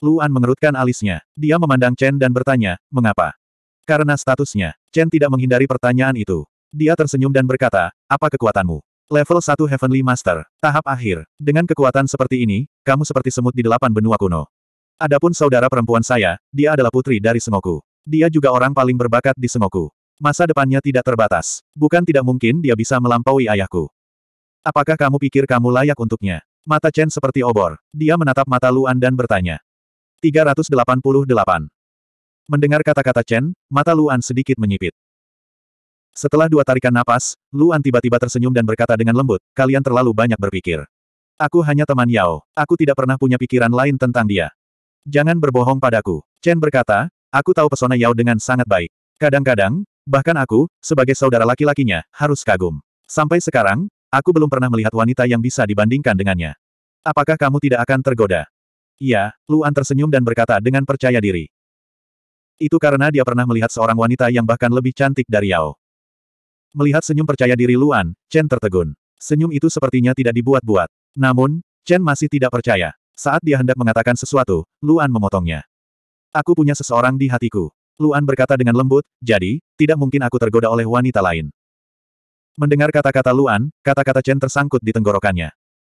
Luan mengerutkan alisnya. Dia memandang Chen dan bertanya, mengapa? Karena statusnya, Chen tidak menghindari pertanyaan itu. Dia tersenyum dan berkata, apa kekuatanmu? Level 1 Heavenly Master, tahap akhir. Dengan kekuatan seperti ini, kamu seperti semut di delapan benua kuno. Adapun saudara perempuan saya, dia adalah putri dari Sengoku. Dia juga orang paling berbakat di Sengoku. Masa depannya tidak terbatas. Bukan tidak mungkin dia bisa melampaui ayahku. Apakah kamu pikir kamu layak untuknya? Mata Chen seperti obor. Dia menatap mata Luan dan bertanya. 388. Mendengar kata-kata Chen, mata Luan sedikit menyipit. Setelah dua tarikan napas, Luan tiba-tiba tersenyum dan berkata dengan lembut, kalian terlalu banyak berpikir. Aku hanya teman Yao. Aku tidak pernah punya pikiran lain tentang dia. Jangan berbohong padaku. Chen berkata, aku tahu pesona Yao dengan sangat baik. Kadang-kadang, bahkan aku, sebagai saudara laki-lakinya, harus kagum. Sampai sekarang, aku belum pernah melihat wanita yang bisa dibandingkan dengannya. Apakah kamu tidak akan tergoda? Iya, Luan tersenyum dan berkata dengan percaya diri. Itu karena dia pernah melihat seorang wanita yang bahkan lebih cantik dari Yao. Melihat senyum percaya diri Luan, Chen tertegun. Senyum itu sepertinya tidak dibuat-buat. Namun, Chen masih tidak percaya. Saat dia hendak mengatakan sesuatu, Luan memotongnya. Aku punya seseorang di hatiku. Luan berkata dengan lembut, jadi, tidak mungkin aku tergoda oleh wanita lain. Mendengar kata-kata Luan, kata-kata Chen tersangkut di tenggorokannya.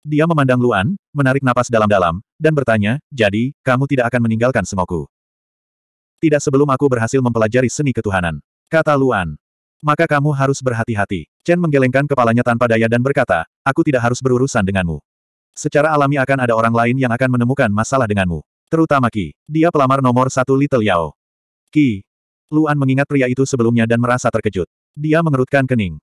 Dia memandang Luan, menarik napas dalam-dalam, dan bertanya, jadi, kamu tidak akan meninggalkan semoku. Tidak sebelum aku berhasil mempelajari seni ketuhanan. Kata Luan. Maka kamu harus berhati-hati. Chen menggelengkan kepalanya tanpa daya dan berkata, aku tidak harus berurusan denganmu. Secara alami akan ada orang lain yang akan menemukan masalah denganmu. Terutama Ki. Dia pelamar nomor satu Little Yao. Ki. Luan mengingat pria itu sebelumnya dan merasa terkejut. Dia mengerutkan kening.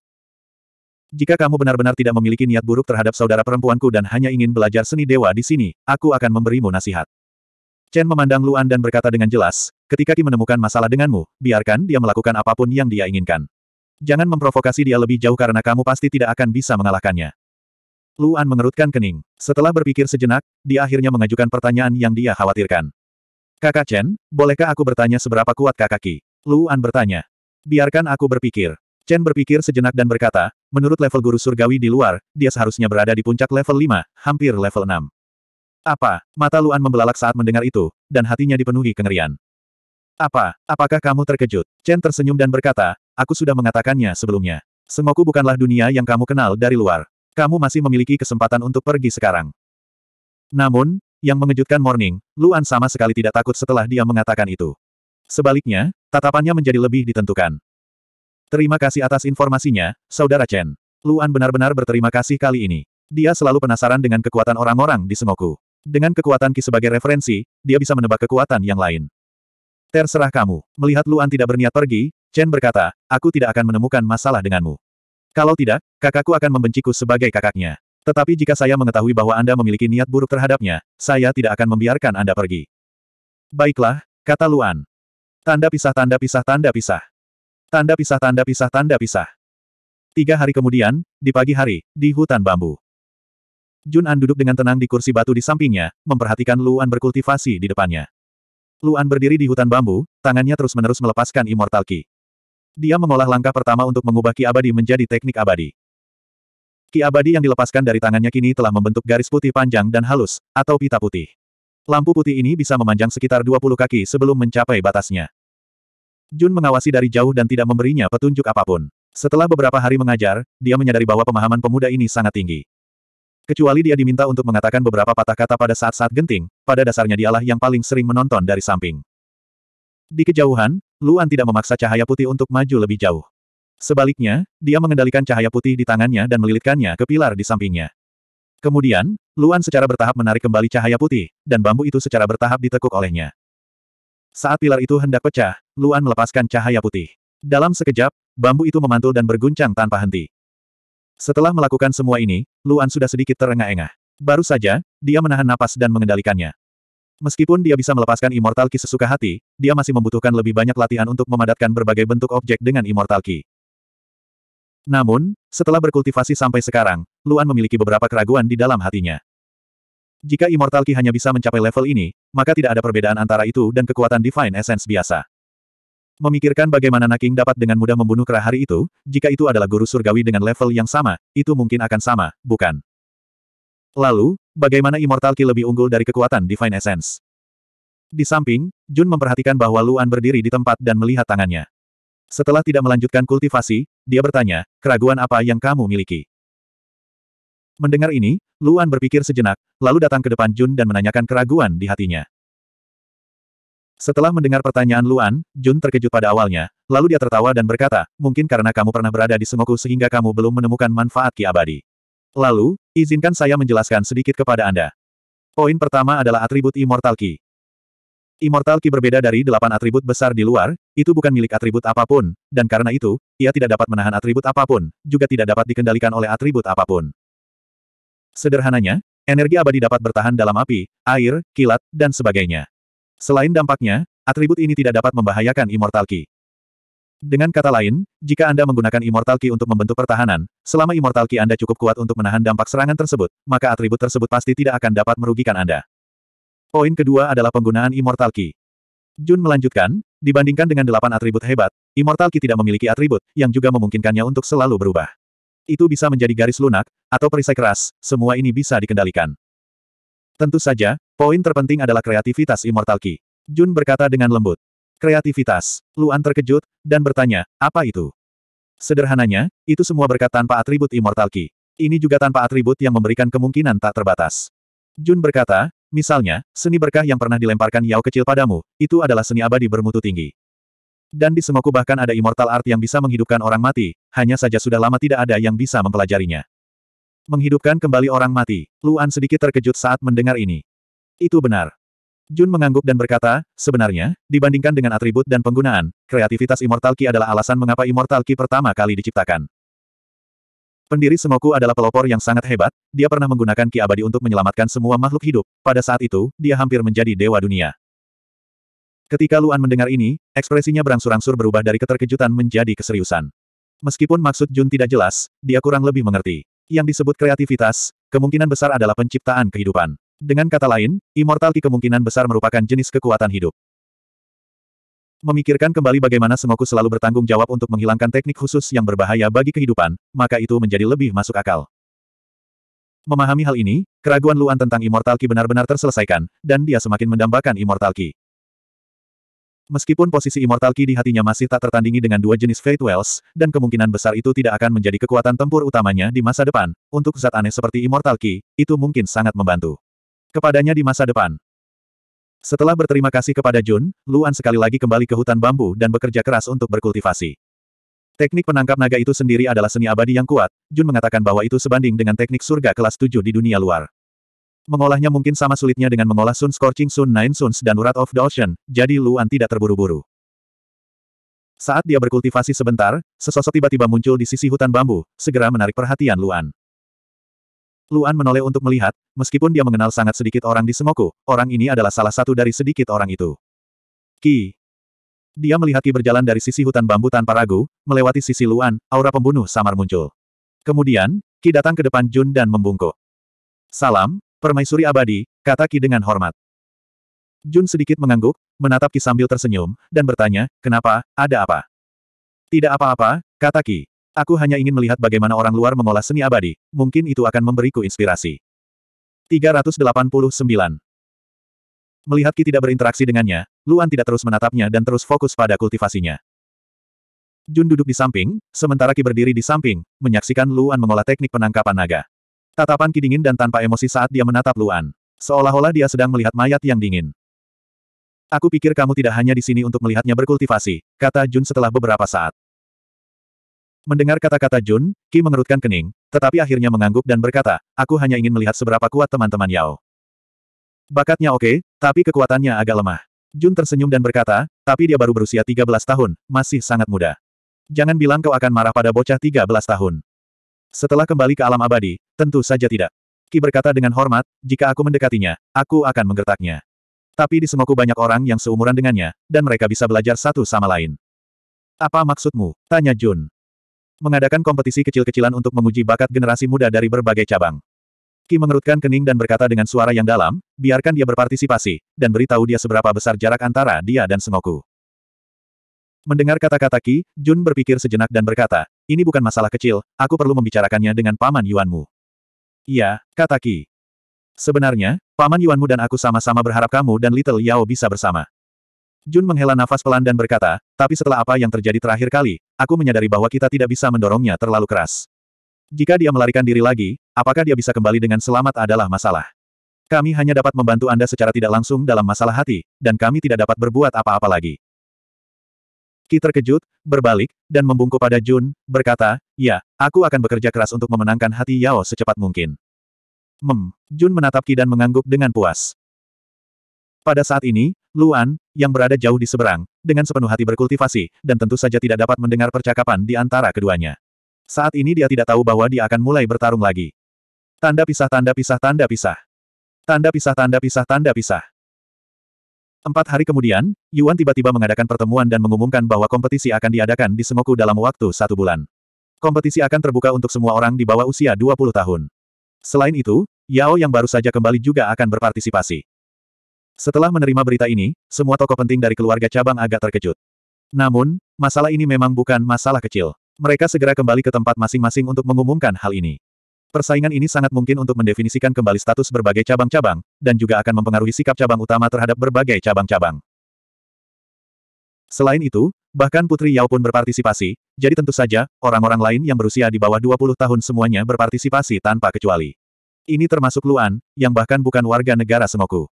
Jika kamu benar-benar tidak memiliki niat buruk terhadap saudara perempuanku dan hanya ingin belajar seni dewa di sini, aku akan memberimu nasihat. Chen memandang Luan dan berkata dengan jelas, ketika Ki menemukan masalah denganmu, biarkan dia melakukan apapun yang dia inginkan. Jangan memprovokasi dia lebih jauh karena kamu pasti tidak akan bisa mengalahkannya. Luan mengerutkan kening. Setelah berpikir sejenak, dia akhirnya mengajukan pertanyaan yang dia khawatirkan. Kakak Chen, bolehkah aku bertanya seberapa kuat kakak Ki? Luan bertanya. Biarkan aku berpikir. Chen berpikir sejenak dan berkata, menurut level guru surgawi di luar, dia seharusnya berada di puncak level 5, hampir level 6. Apa? Mata Luan membelalak saat mendengar itu, dan hatinya dipenuhi kengerian. Apa? Apakah kamu terkejut? Chen tersenyum dan berkata, Aku sudah mengatakannya sebelumnya. Sengoku bukanlah dunia yang kamu kenal dari luar. Kamu masih memiliki kesempatan untuk pergi sekarang. Namun, yang mengejutkan Morning, Luan sama sekali tidak takut setelah dia mengatakan itu. Sebaliknya, tatapannya menjadi lebih ditentukan. Terima kasih atas informasinya, Saudara Chen. Luan benar-benar berterima kasih kali ini. Dia selalu penasaran dengan kekuatan orang-orang di Sengoku. Dengan kekuatan Ki sebagai referensi, dia bisa menebak kekuatan yang lain. Terserah kamu. Melihat Luan tidak berniat pergi, Chen berkata, aku tidak akan menemukan masalah denganmu. Kalau tidak, kakakku akan membenciku sebagai kakaknya. Tetapi jika saya mengetahui bahwa Anda memiliki niat buruk terhadapnya, saya tidak akan membiarkan Anda pergi. Baiklah, kata Luan. Tanda pisah tanda pisah tanda pisah. Tanda pisah tanda pisah tanda pisah. Tiga hari kemudian, di pagi hari, di hutan bambu. Jun An duduk dengan tenang di kursi batu di sampingnya, memperhatikan Luan berkultivasi di depannya. Luan berdiri di hutan bambu, tangannya terus-menerus melepaskan Immortal Ki. Dia mengolah langkah pertama untuk mengubah ki abadi menjadi teknik abadi. Ki abadi yang dilepaskan dari tangannya kini telah membentuk garis putih panjang dan halus, atau pita putih. Lampu putih ini bisa memanjang sekitar 20 kaki sebelum mencapai batasnya. Jun mengawasi dari jauh dan tidak memberinya petunjuk apapun. Setelah beberapa hari mengajar, dia menyadari bahwa pemahaman pemuda ini sangat tinggi. Kecuali dia diminta untuk mengatakan beberapa patah kata pada saat-saat genting, pada dasarnya dialah yang paling sering menonton dari samping. Di kejauhan, Luan tidak memaksa cahaya putih untuk maju lebih jauh. Sebaliknya, dia mengendalikan cahaya putih di tangannya dan melilitkannya ke pilar di sampingnya. Kemudian, Luan secara bertahap menarik kembali cahaya putih, dan bambu itu secara bertahap ditekuk olehnya. Saat pilar itu hendak pecah, Luan melepaskan cahaya putih. Dalam sekejap, bambu itu memantul dan berguncang tanpa henti. Setelah melakukan semua ini, Luan sudah sedikit terengah-engah. Baru saja, dia menahan napas dan mengendalikannya. Meskipun dia bisa melepaskan Immortal Ki sesuka hati, dia masih membutuhkan lebih banyak latihan untuk memadatkan berbagai bentuk objek dengan Immortal Ki. Namun, setelah berkultivasi sampai sekarang, Luan memiliki beberapa keraguan di dalam hatinya. Jika Immortal Ki hanya bisa mencapai level ini, maka tidak ada perbedaan antara itu dan kekuatan Divine Essence biasa. Memikirkan bagaimana Naking dapat dengan mudah membunuh kera hari itu, jika itu adalah guru surgawi dengan level yang sama, itu mungkin akan sama, bukan? Lalu, bagaimana Immortal Ki lebih unggul dari kekuatan Divine Essence? Di samping, Jun memperhatikan bahwa Luan berdiri di tempat dan melihat tangannya. Setelah tidak melanjutkan kultivasi, dia bertanya, keraguan apa yang kamu miliki? Mendengar ini, Luan berpikir sejenak, lalu datang ke depan Jun dan menanyakan keraguan di hatinya. Setelah mendengar pertanyaan Luan, Jun terkejut pada awalnya, lalu dia tertawa dan berkata, mungkin karena kamu pernah berada di Sengoku sehingga kamu belum menemukan manfaat Ki Abadi. Lalu, izinkan saya menjelaskan sedikit kepada Anda. Poin pertama adalah atribut Immortal Key. Immortal Key berbeda dari delapan atribut besar di luar, itu bukan milik atribut apapun, dan karena itu, ia tidak dapat menahan atribut apapun, juga tidak dapat dikendalikan oleh atribut apapun. Sederhananya, energi abadi dapat bertahan dalam api, air, kilat, dan sebagainya. Selain dampaknya, atribut ini tidak dapat membahayakan Immortal Key. Dengan kata lain, jika Anda menggunakan Immortal Key untuk membentuk pertahanan, selama Immortal Key Anda cukup kuat untuk menahan dampak serangan tersebut, maka atribut tersebut pasti tidak akan dapat merugikan Anda. Poin kedua adalah penggunaan Immortal Key. Jun melanjutkan, dibandingkan dengan delapan atribut hebat, Immortal Key tidak memiliki atribut, yang juga memungkinkannya untuk selalu berubah. Itu bisa menjadi garis lunak, atau perisai keras, semua ini bisa dikendalikan. Tentu saja, poin terpenting adalah kreativitas Immortal Key. Jun berkata dengan lembut. Kreativitas. Luan terkejut, dan bertanya, apa itu? Sederhananya, itu semua berkat tanpa atribut Immortal Ki. Ini juga tanpa atribut yang memberikan kemungkinan tak terbatas. Jun berkata, misalnya, seni berkah yang pernah dilemparkan Yao kecil padamu, itu adalah seni abadi bermutu tinggi. Dan di Semoku bahkan ada immortal art yang bisa menghidupkan orang mati, hanya saja sudah lama tidak ada yang bisa mempelajarinya. Menghidupkan kembali orang mati, Luan sedikit terkejut saat mendengar ini. Itu benar. Jun mengangguk dan berkata, sebenarnya, dibandingkan dengan atribut dan penggunaan, kreativitas Immortal Ki adalah alasan mengapa Immortal Ki pertama kali diciptakan. Pendiri Semoku adalah pelopor yang sangat hebat, dia pernah menggunakan Ki abadi untuk menyelamatkan semua makhluk hidup, pada saat itu, dia hampir menjadi dewa dunia. Ketika Luan mendengar ini, ekspresinya berangsur-angsur berubah dari keterkejutan menjadi keseriusan. Meskipun maksud Jun tidak jelas, dia kurang lebih mengerti. Yang disebut kreativitas, kemungkinan besar adalah penciptaan kehidupan. Dengan kata lain, immortality kemungkinan besar merupakan jenis kekuatan hidup. Memikirkan kembali bagaimana Sengoku selalu bertanggung jawab untuk menghilangkan teknik khusus yang berbahaya bagi kehidupan, maka itu menjadi lebih masuk akal. Memahami hal ini, keraguan Luan tentang Immortal Ki benar-benar terselesaikan, dan dia semakin mendambakan Immortal Ki. Meskipun posisi Immortal Ki di hatinya masih tak tertandingi dengan dua jenis Fate Wells, dan kemungkinan besar itu tidak akan menjadi kekuatan tempur utamanya di masa depan, untuk zat aneh seperti Immortal Ki, itu mungkin sangat membantu kepadanya di masa depan. Setelah berterima kasih kepada Jun, Luan sekali lagi kembali ke hutan bambu dan bekerja keras untuk berkultivasi. Teknik penangkap naga itu sendiri adalah seni abadi yang kuat, Jun mengatakan bahwa itu sebanding dengan teknik surga kelas 7 di dunia luar. Mengolahnya mungkin sama sulitnya dengan mengolah Sun Scorching Sun Nine Suns dan Urat of the Ocean, jadi Luan tidak terburu-buru. Saat dia berkultivasi sebentar, sesosok tiba-tiba muncul di sisi hutan bambu, segera menarik perhatian Luan. Luan menoleh untuk melihat, meskipun dia mengenal sangat sedikit orang di Semoku, orang ini adalah salah satu dari sedikit orang itu. Ki. Dia melihat Ki berjalan dari sisi hutan bambu tanpa ragu, melewati sisi Luan, aura pembunuh samar muncul. Kemudian, Ki datang ke depan Jun dan membungkuk. Salam, permaisuri abadi, kata Ki dengan hormat. Jun sedikit mengangguk, menatap Ki sambil tersenyum, dan bertanya, kenapa, ada apa? Tidak apa-apa, kata Ki. Aku hanya ingin melihat bagaimana orang luar mengolah seni abadi, mungkin itu akan memberiku inspirasi. 389. Melihat Ki tidak berinteraksi dengannya, Luan tidak terus menatapnya dan terus fokus pada kultivasinya. Jun duduk di samping, sementara Ki berdiri di samping, menyaksikan Luan mengolah teknik penangkapan naga. Tatapan Ki dingin dan tanpa emosi saat dia menatap Luan. Seolah-olah dia sedang melihat mayat yang dingin. Aku pikir kamu tidak hanya di sini untuk melihatnya berkultivasi, kata Jun setelah beberapa saat. Mendengar kata-kata Jun, Ki mengerutkan kening, tetapi akhirnya mengangguk dan berkata, aku hanya ingin melihat seberapa kuat teman-teman Yao. Bakatnya oke, tapi kekuatannya agak lemah. Jun tersenyum dan berkata, tapi dia baru berusia 13 tahun, masih sangat muda. Jangan bilang kau akan marah pada bocah 13 tahun. Setelah kembali ke alam abadi, tentu saja tidak. Ki berkata dengan hormat, jika aku mendekatinya, aku akan menggertaknya. Tapi di semoku banyak orang yang seumuran dengannya, dan mereka bisa belajar satu sama lain. Apa maksudmu? Tanya Jun. Mengadakan kompetisi kecil-kecilan untuk menguji bakat generasi muda dari berbagai cabang. Ki mengerutkan kening dan berkata dengan suara yang dalam, biarkan dia berpartisipasi, dan beritahu dia seberapa besar jarak antara dia dan Sengoku. Mendengar kata-kata Ki, Jun berpikir sejenak dan berkata, ini bukan masalah kecil, aku perlu membicarakannya dengan Paman Yuanmu. Iya, kata Ki. Sebenarnya, Paman Yuanmu dan aku sama-sama berharap kamu dan Little Yao bisa bersama. Jun menghela nafas pelan dan berkata, tapi setelah apa yang terjadi terakhir kali, aku menyadari bahwa kita tidak bisa mendorongnya terlalu keras. Jika dia melarikan diri lagi, apakah dia bisa kembali dengan selamat adalah masalah. Kami hanya dapat membantu Anda secara tidak langsung dalam masalah hati, dan kami tidak dapat berbuat apa-apa lagi. Ki terkejut, berbalik, dan membungkuk pada Jun, berkata, Ya, aku akan bekerja keras untuk memenangkan hati Yao secepat mungkin. Mem, Jun menatap Ki dan mengangguk dengan puas. Pada saat ini, Luan, yang berada jauh di seberang, dengan sepenuh hati berkultivasi, dan tentu saja tidak dapat mendengar percakapan di antara keduanya. Saat ini dia tidak tahu bahwa dia akan mulai bertarung lagi. Tanda pisah tanda pisah tanda pisah. Tanda pisah tanda pisah tanda pisah. Empat hari kemudian, Yuan tiba-tiba mengadakan pertemuan dan mengumumkan bahwa kompetisi akan diadakan di Semoku dalam waktu satu bulan. Kompetisi akan terbuka untuk semua orang di bawah usia 20 tahun. Selain itu, Yao yang baru saja kembali juga akan berpartisipasi. Setelah menerima berita ini, semua tokoh penting dari keluarga cabang agak terkejut. Namun, masalah ini memang bukan masalah kecil. Mereka segera kembali ke tempat masing-masing untuk mengumumkan hal ini. Persaingan ini sangat mungkin untuk mendefinisikan kembali status berbagai cabang-cabang, dan juga akan mempengaruhi sikap cabang utama terhadap berbagai cabang-cabang. Selain itu, bahkan Putri Yao pun berpartisipasi, jadi tentu saja, orang-orang lain yang berusia di bawah 20 tahun semuanya berpartisipasi tanpa kecuali. Ini termasuk Luan, yang bahkan bukan warga negara Semoku.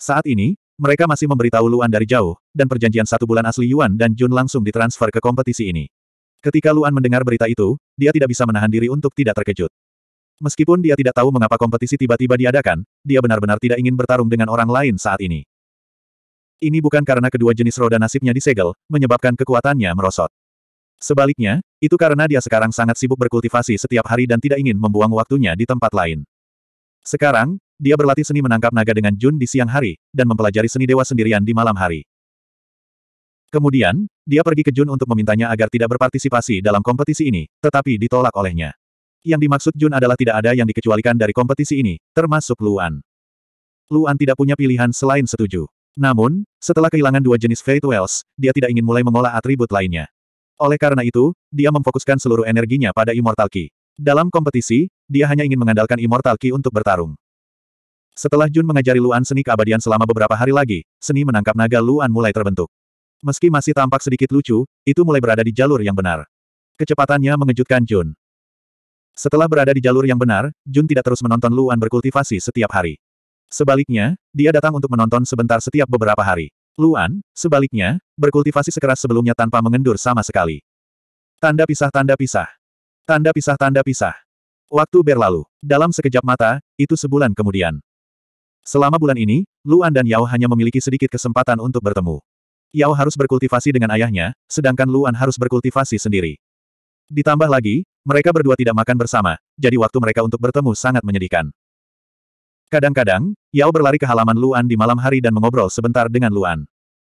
Saat ini, mereka masih memberitahu Luan dari jauh, dan perjanjian satu bulan asli Yuan dan Jun langsung ditransfer ke kompetisi ini. Ketika Luan mendengar berita itu, dia tidak bisa menahan diri untuk tidak terkejut. Meskipun dia tidak tahu mengapa kompetisi tiba-tiba diadakan, dia benar-benar tidak ingin bertarung dengan orang lain saat ini. Ini bukan karena kedua jenis roda nasibnya disegel, menyebabkan kekuatannya merosot. Sebaliknya, itu karena dia sekarang sangat sibuk berkultivasi setiap hari dan tidak ingin membuang waktunya di tempat lain. Sekarang, dia berlatih seni menangkap naga dengan Jun di siang hari, dan mempelajari seni dewa sendirian di malam hari. Kemudian, dia pergi ke Jun untuk memintanya agar tidak berpartisipasi dalam kompetisi ini, tetapi ditolak olehnya. Yang dimaksud Jun adalah tidak ada yang dikecualikan dari kompetisi ini, termasuk Luan. Luan tidak punya pilihan selain setuju. Namun, setelah kehilangan dua jenis Fate Wells, dia tidak ingin mulai mengolah atribut lainnya. Oleh karena itu, dia memfokuskan seluruh energinya pada Immortal Key. Dalam kompetisi, dia hanya ingin mengandalkan Immortal Key untuk bertarung. Setelah Jun mengajari Luan seni keabadian selama beberapa hari lagi, seni menangkap naga Luan mulai terbentuk. Meski masih tampak sedikit lucu, itu mulai berada di jalur yang benar. Kecepatannya mengejutkan Jun. Setelah berada di jalur yang benar, Jun tidak terus menonton Luan berkultivasi setiap hari. Sebaliknya, dia datang untuk menonton sebentar setiap beberapa hari. Luan, sebaliknya, berkultivasi sekeras sebelumnya tanpa mengendur sama sekali. Tanda pisah tanda pisah. Tanda pisah tanda pisah. Waktu berlalu. Dalam sekejap mata, itu sebulan kemudian. Selama bulan ini, Luan dan Yao hanya memiliki sedikit kesempatan untuk bertemu. Yao harus berkultivasi dengan ayahnya, sedangkan Luan harus berkultivasi sendiri. Ditambah lagi, mereka berdua tidak makan bersama, jadi waktu mereka untuk bertemu sangat menyedihkan. Kadang-kadang, Yao berlari ke halaman Luan di malam hari dan mengobrol sebentar dengan Luan.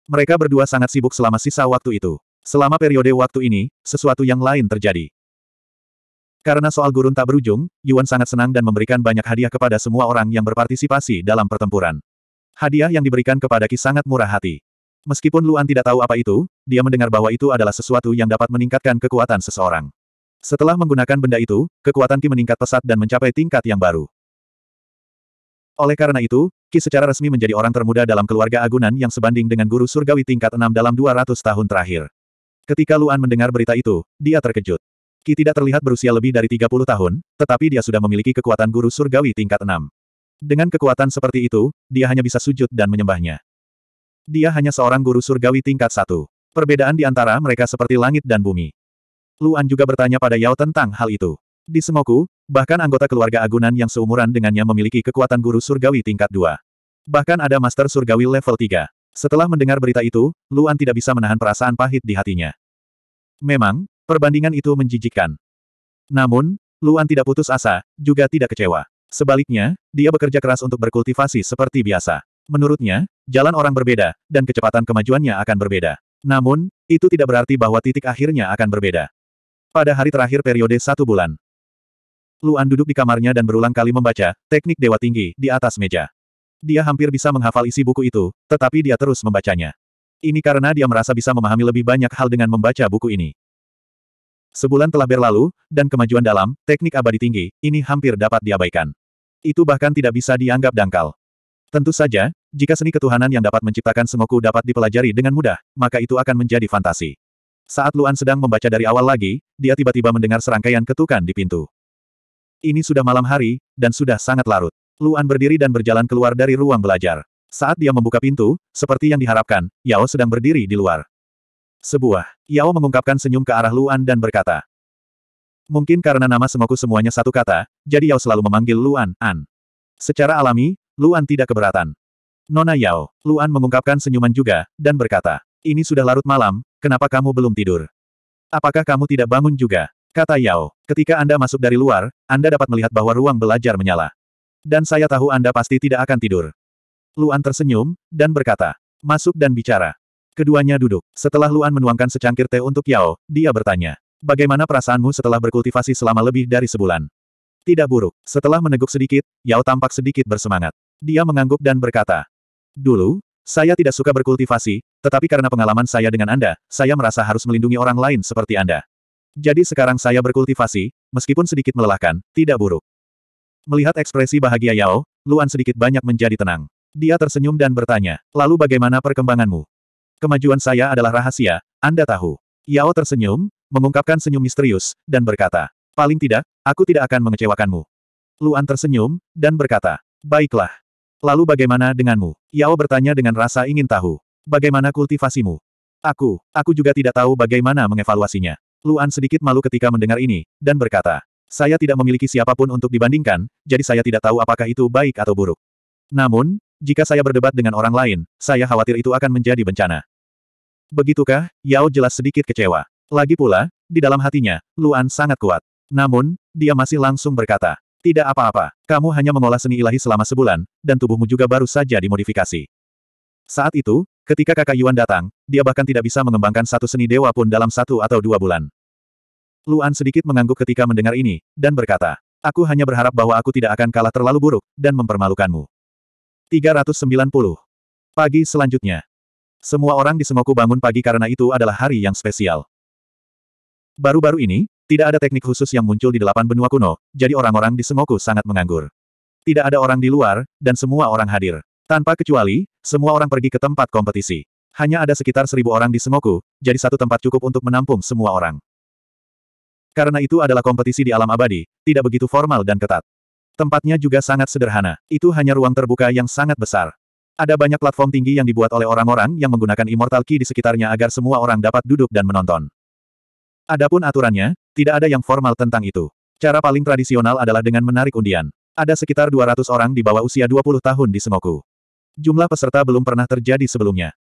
Mereka berdua sangat sibuk selama sisa waktu itu. Selama periode waktu ini, sesuatu yang lain terjadi. Karena soal gurun tak berujung, Yuan sangat senang dan memberikan banyak hadiah kepada semua orang yang berpartisipasi dalam pertempuran. Hadiah yang diberikan kepada Ki sangat murah hati. Meskipun Luan tidak tahu apa itu, dia mendengar bahwa itu adalah sesuatu yang dapat meningkatkan kekuatan seseorang. Setelah menggunakan benda itu, kekuatan Ki meningkat pesat dan mencapai tingkat yang baru. Oleh karena itu, Ki secara resmi menjadi orang termuda dalam keluarga Agunan yang sebanding dengan guru surgawi tingkat 6 dalam 200 tahun terakhir. Ketika Luan mendengar berita itu, dia terkejut. Meski tidak terlihat berusia lebih dari 30 tahun, tetapi dia sudah memiliki kekuatan guru surgawi tingkat 6. Dengan kekuatan seperti itu, dia hanya bisa sujud dan menyembahnya. Dia hanya seorang guru surgawi tingkat 1. Perbedaan di antara mereka seperti langit dan bumi. Luan juga bertanya pada Yao tentang hal itu. Di Semoku, bahkan anggota keluarga Agunan yang seumuran dengannya memiliki kekuatan guru surgawi tingkat 2. Bahkan ada master surgawi level 3. Setelah mendengar berita itu, Luan tidak bisa menahan perasaan pahit di hatinya. Memang, Perbandingan itu menjijikkan. Namun, Luan tidak putus asa, juga tidak kecewa. Sebaliknya, dia bekerja keras untuk berkultivasi seperti biasa. Menurutnya, jalan orang berbeda, dan kecepatan kemajuannya akan berbeda. Namun, itu tidak berarti bahwa titik akhirnya akan berbeda. Pada hari terakhir periode satu bulan, Luan duduk di kamarnya dan berulang kali membaca teknik dewa tinggi di atas meja. Dia hampir bisa menghafal isi buku itu, tetapi dia terus membacanya. Ini karena dia merasa bisa memahami lebih banyak hal dengan membaca buku ini. Sebulan telah berlalu, dan kemajuan dalam, teknik abadi tinggi, ini hampir dapat diabaikan. Itu bahkan tidak bisa dianggap dangkal. Tentu saja, jika seni ketuhanan yang dapat menciptakan Sengoku dapat dipelajari dengan mudah, maka itu akan menjadi fantasi. Saat Luan sedang membaca dari awal lagi, dia tiba-tiba mendengar serangkaian ketukan di pintu. Ini sudah malam hari, dan sudah sangat larut. Luan berdiri dan berjalan keluar dari ruang belajar. Saat dia membuka pintu, seperti yang diharapkan, Yao sedang berdiri di luar. Sebuah. Yao mengungkapkan senyum ke arah Luan dan berkata. Mungkin karena nama Sengoku semuanya satu kata, jadi Yao selalu memanggil Luan, An. Secara alami, Luan tidak keberatan. Nona Yao, Luan mengungkapkan senyuman juga, dan berkata, ini sudah larut malam, kenapa kamu belum tidur? Apakah kamu tidak bangun juga? Kata Yao, ketika Anda masuk dari luar, Anda dapat melihat bahwa ruang belajar menyala. Dan saya tahu Anda pasti tidak akan tidur. Luan tersenyum, dan berkata, masuk dan bicara. Keduanya duduk. Setelah Luan menuangkan secangkir teh untuk Yao, dia bertanya. Bagaimana perasaanmu setelah berkultivasi selama lebih dari sebulan? Tidak buruk. Setelah meneguk sedikit, Yao tampak sedikit bersemangat. Dia mengangguk dan berkata. Dulu, saya tidak suka berkultivasi, tetapi karena pengalaman saya dengan Anda, saya merasa harus melindungi orang lain seperti Anda. Jadi sekarang saya berkultivasi, meskipun sedikit melelahkan, tidak buruk. Melihat ekspresi bahagia Yao, Luan sedikit banyak menjadi tenang. Dia tersenyum dan bertanya, lalu bagaimana perkembanganmu? Kemajuan saya adalah rahasia, Anda tahu. Yao tersenyum, mengungkapkan senyum misterius, dan berkata, Paling tidak, aku tidak akan mengecewakanmu. Luan tersenyum, dan berkata, Baiklah. Lalu bagaimana denganmu? Yao bertanya dengan rasa ingin tahu. Bagaimana kultivasimu? Aku, aku juga tidak tahu bagaimana mengevaluasinya. Luan sedikit malu ketika mendengar ini, dan berkata, Saya tidak memiliki siapapun untuk dibandingkan, jadi saya tidak tahu apakah itu baik atau buruk. Namun, jika saya berdebat dengan orang lain, saya khawatir itu akan menjadi bencana. Begitukah, Yao jelas sedikit kecewa. Lagi pula, di dalam hatinya, Luan sangat kuat. Namun, dia masih langsung berkata, tidak apa-apa, kamu hanya mengolah seni ilahi selama sebulan, dan tubuhmu juga baru saja dimodifikasi. Saat itu, ketika kakak Yuan datang, dia bahkan tidak bisa mengembangkan satu seni dewa pun dalam satu atau dua bulan. Luan sedikit mengangguk ketika mendengar ini, dan berkata, Aku hanya berharap bahwa aku tidak akan kalah terlalu buruk, dan mempermalukanmu. 390. Pagi selanjutnya. Semua orang di Semoku bangun pagi karena itu adalah hari yang spesial. Baru-baru ini, tidak ada teknik khusus yang muncul di delapan benua kuno, jadi orang-orang di Semoku sangat menganggur. Tidak ada orang di luar, dan semua orang hadir. Tanpa kecuali, semua orang pergi ke tempat kompetisi. Hanya ada sekitar seribu orang di Semoku, jadi satu tempat cukup untuk menampung semua orang. Karena itu adalah kompetisi di alam abadi, tidak begitu formal dan ketat. Tempatnya juga sangat sederhana, itu hanya ruang terbuka yang sangat besar. Ada banyak platform tinggi yang dibuat oleh orang-orang yang menggunakan Immortal Key di sekitarnya agar semua orang dapat duduk dan menonton. Adapun aturannya, tidak ada yang formal tentang itu. Cara paling tradisional adalah dengan menarik undian. Ada sekitar 200 orang di bawah usia 20 tahun di Semoku. Jumlah peserta belum pernah terjadi sebelumnya.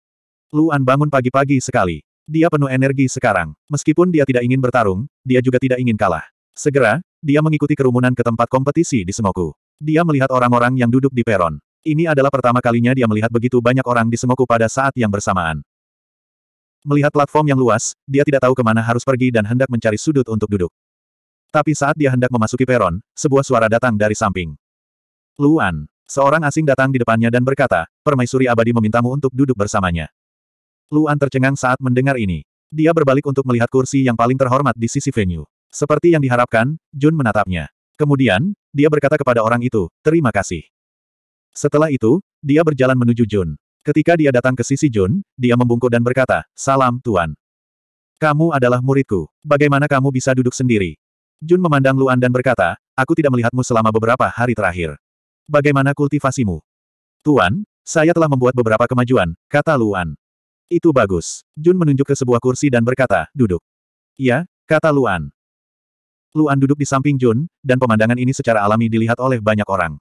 Luan bangun pagi-pagi sekali. Dia penuh energi sekarang. Meskipun dia tidak ingin bertarung, dia juga tidak ingin kalah. Segera, dia mengikuti kerumunan ke tempat kompetisi di Semoku. Dia melihat orang-orang yang duduk di peron. Ini adalah pertama kalinya dia melihat begitu banyak orang di Semoku pada saat yang bersamaan. Melihat platform yang luas, dia tidak tahu kemana harus pergi dan hendak mencari sudut untuk duduk. Tapi saat dia hendak memasuki peron, sebuah suara datang dari samping. Luan, seorang asing datang di depannya dan berkata, Permaisuri abadi memintamu untuk duduk bersamanya. Luan tercengang saat mendengar ini. Dia berbalik untuk melihat kursi yang paling terhormat di sisi venue. Seperti yang diharapkan, Jun menatapnya. Kemudian, dia berkata kepada orang itu, terima kasih. Setelah itu, dia berjalan menuju Jun. Ketika dia datang ke sisi Jun, dia membungkuk dan berkata, salam, Tuan. Kamu adalah muridku. Bagaimana kamu bisa duduk sendiri? Jun memandang Luan dan berkata, aku tidak melihatmu selama beberapa hari terakhir. Bagaimana kultivasimu? Tuan, saya telah membuat beberapa kemajuan, kata Luan. Itu bagus. Jun menunjuk ke sebuah kursi dan berkata, duduk. Ya, kata Luan. Luan duduk di samping Jun, dan pemandangan ini secara alami dilihat oleh banyak orang.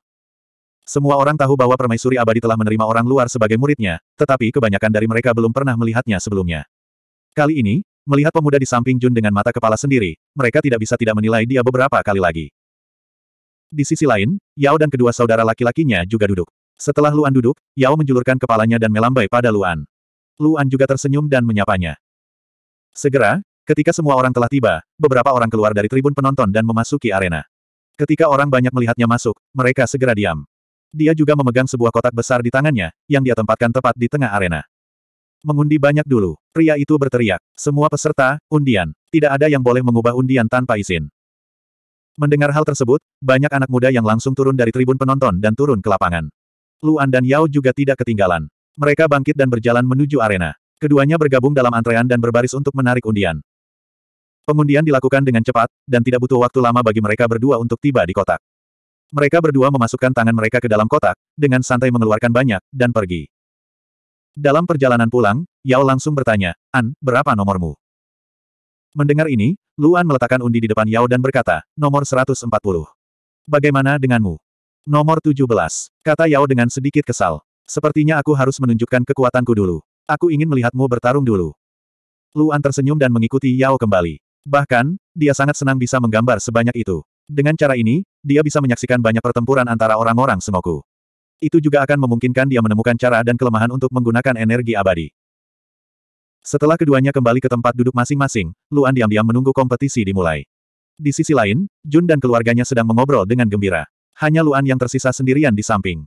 Semua orang tahu bahwa permaisuri abadi telah menerima orang luar sebagai muridnya, tetapi kebanyakan dari mereka belum pernah melihatnya sebelumnya. Kali ini, melihat pemuda di samping Jun dengan mata kepala sendiri, mereka tidak bisa tidak menilai dia beberapa kali lagi. Di sisi lain, Yao dan kedua saudara laki-lakinya juga duduk. Setelah Luan duduk, Yao menjulurkan kepalanya dan melambai pada Luan. Luan juga tersenyum dan menyapanya. Segera, Ketika semua orang telah tiba, beberapa orang keluar dari tribun penonton dan memasuki arena. Ketika orang banyak melihatnya masuk, mereka segera diam. Dia juga memegang sebuah kotak besar di tangannya, yang dia tempatkan tepat di tengah arena. Mengundi banyak dulu, pria itu berteriak. Semua peserta, undian. Tidak ada yang boleh mengubah undian tanpa izin. Mendengar hal tersebut, banyak anak muda yang langsung turun dari tribun penonton dan turun ke lapangan. Luan dan Yao juga tidak ketinggalan. Mereka bangkit dan berjalan menuju arena. Keduanya bergabung dalam antrean dan berbaris untuk menarik undian. Pengundian dilakukan dengan cepat, dan tidak butuh waktu lama bagi mereka berdua untuk tiba di kotak. Mereka berdua memasukkan tangan mereka ke dalam kotak, dengan santai mengeluarkan banyak, dan pergi. Dalam perjalanan pulang, Yao langsung bertanya, An, berapa nomormu? Mendengar ini, Luan meletakkan undi di depan Yao dan berkata, nomor 140. Bagaimana denganmu? Nomor 17, kata Yao dengan sedikit kesal. Sepertinya aku harus menunjukkan kekuatanku dulu. Aku ingin melihatmu bertarung dulu. Luan tersenyum dan mengikuti Yao kembali. Bahkan, dia sangat senang bisa menggambar sebanyak itu. Dengan cara ini, dia bisa menyaksikan banyak pertempuran antara orang-orang semoku. Itu juga akan memungkinkan dia menemukan cara dan kelemahan untuk menggunakan energi abadi. Setelah keduanya kembali ke tempat duduk masing-masing, Luan diam-diam menunggu kompetisi dimulai. Di sisi lain, Jun dan keluarganya sedang mengobrol dengan gembira. Hanya Luan yang tersisa sendirian di samping.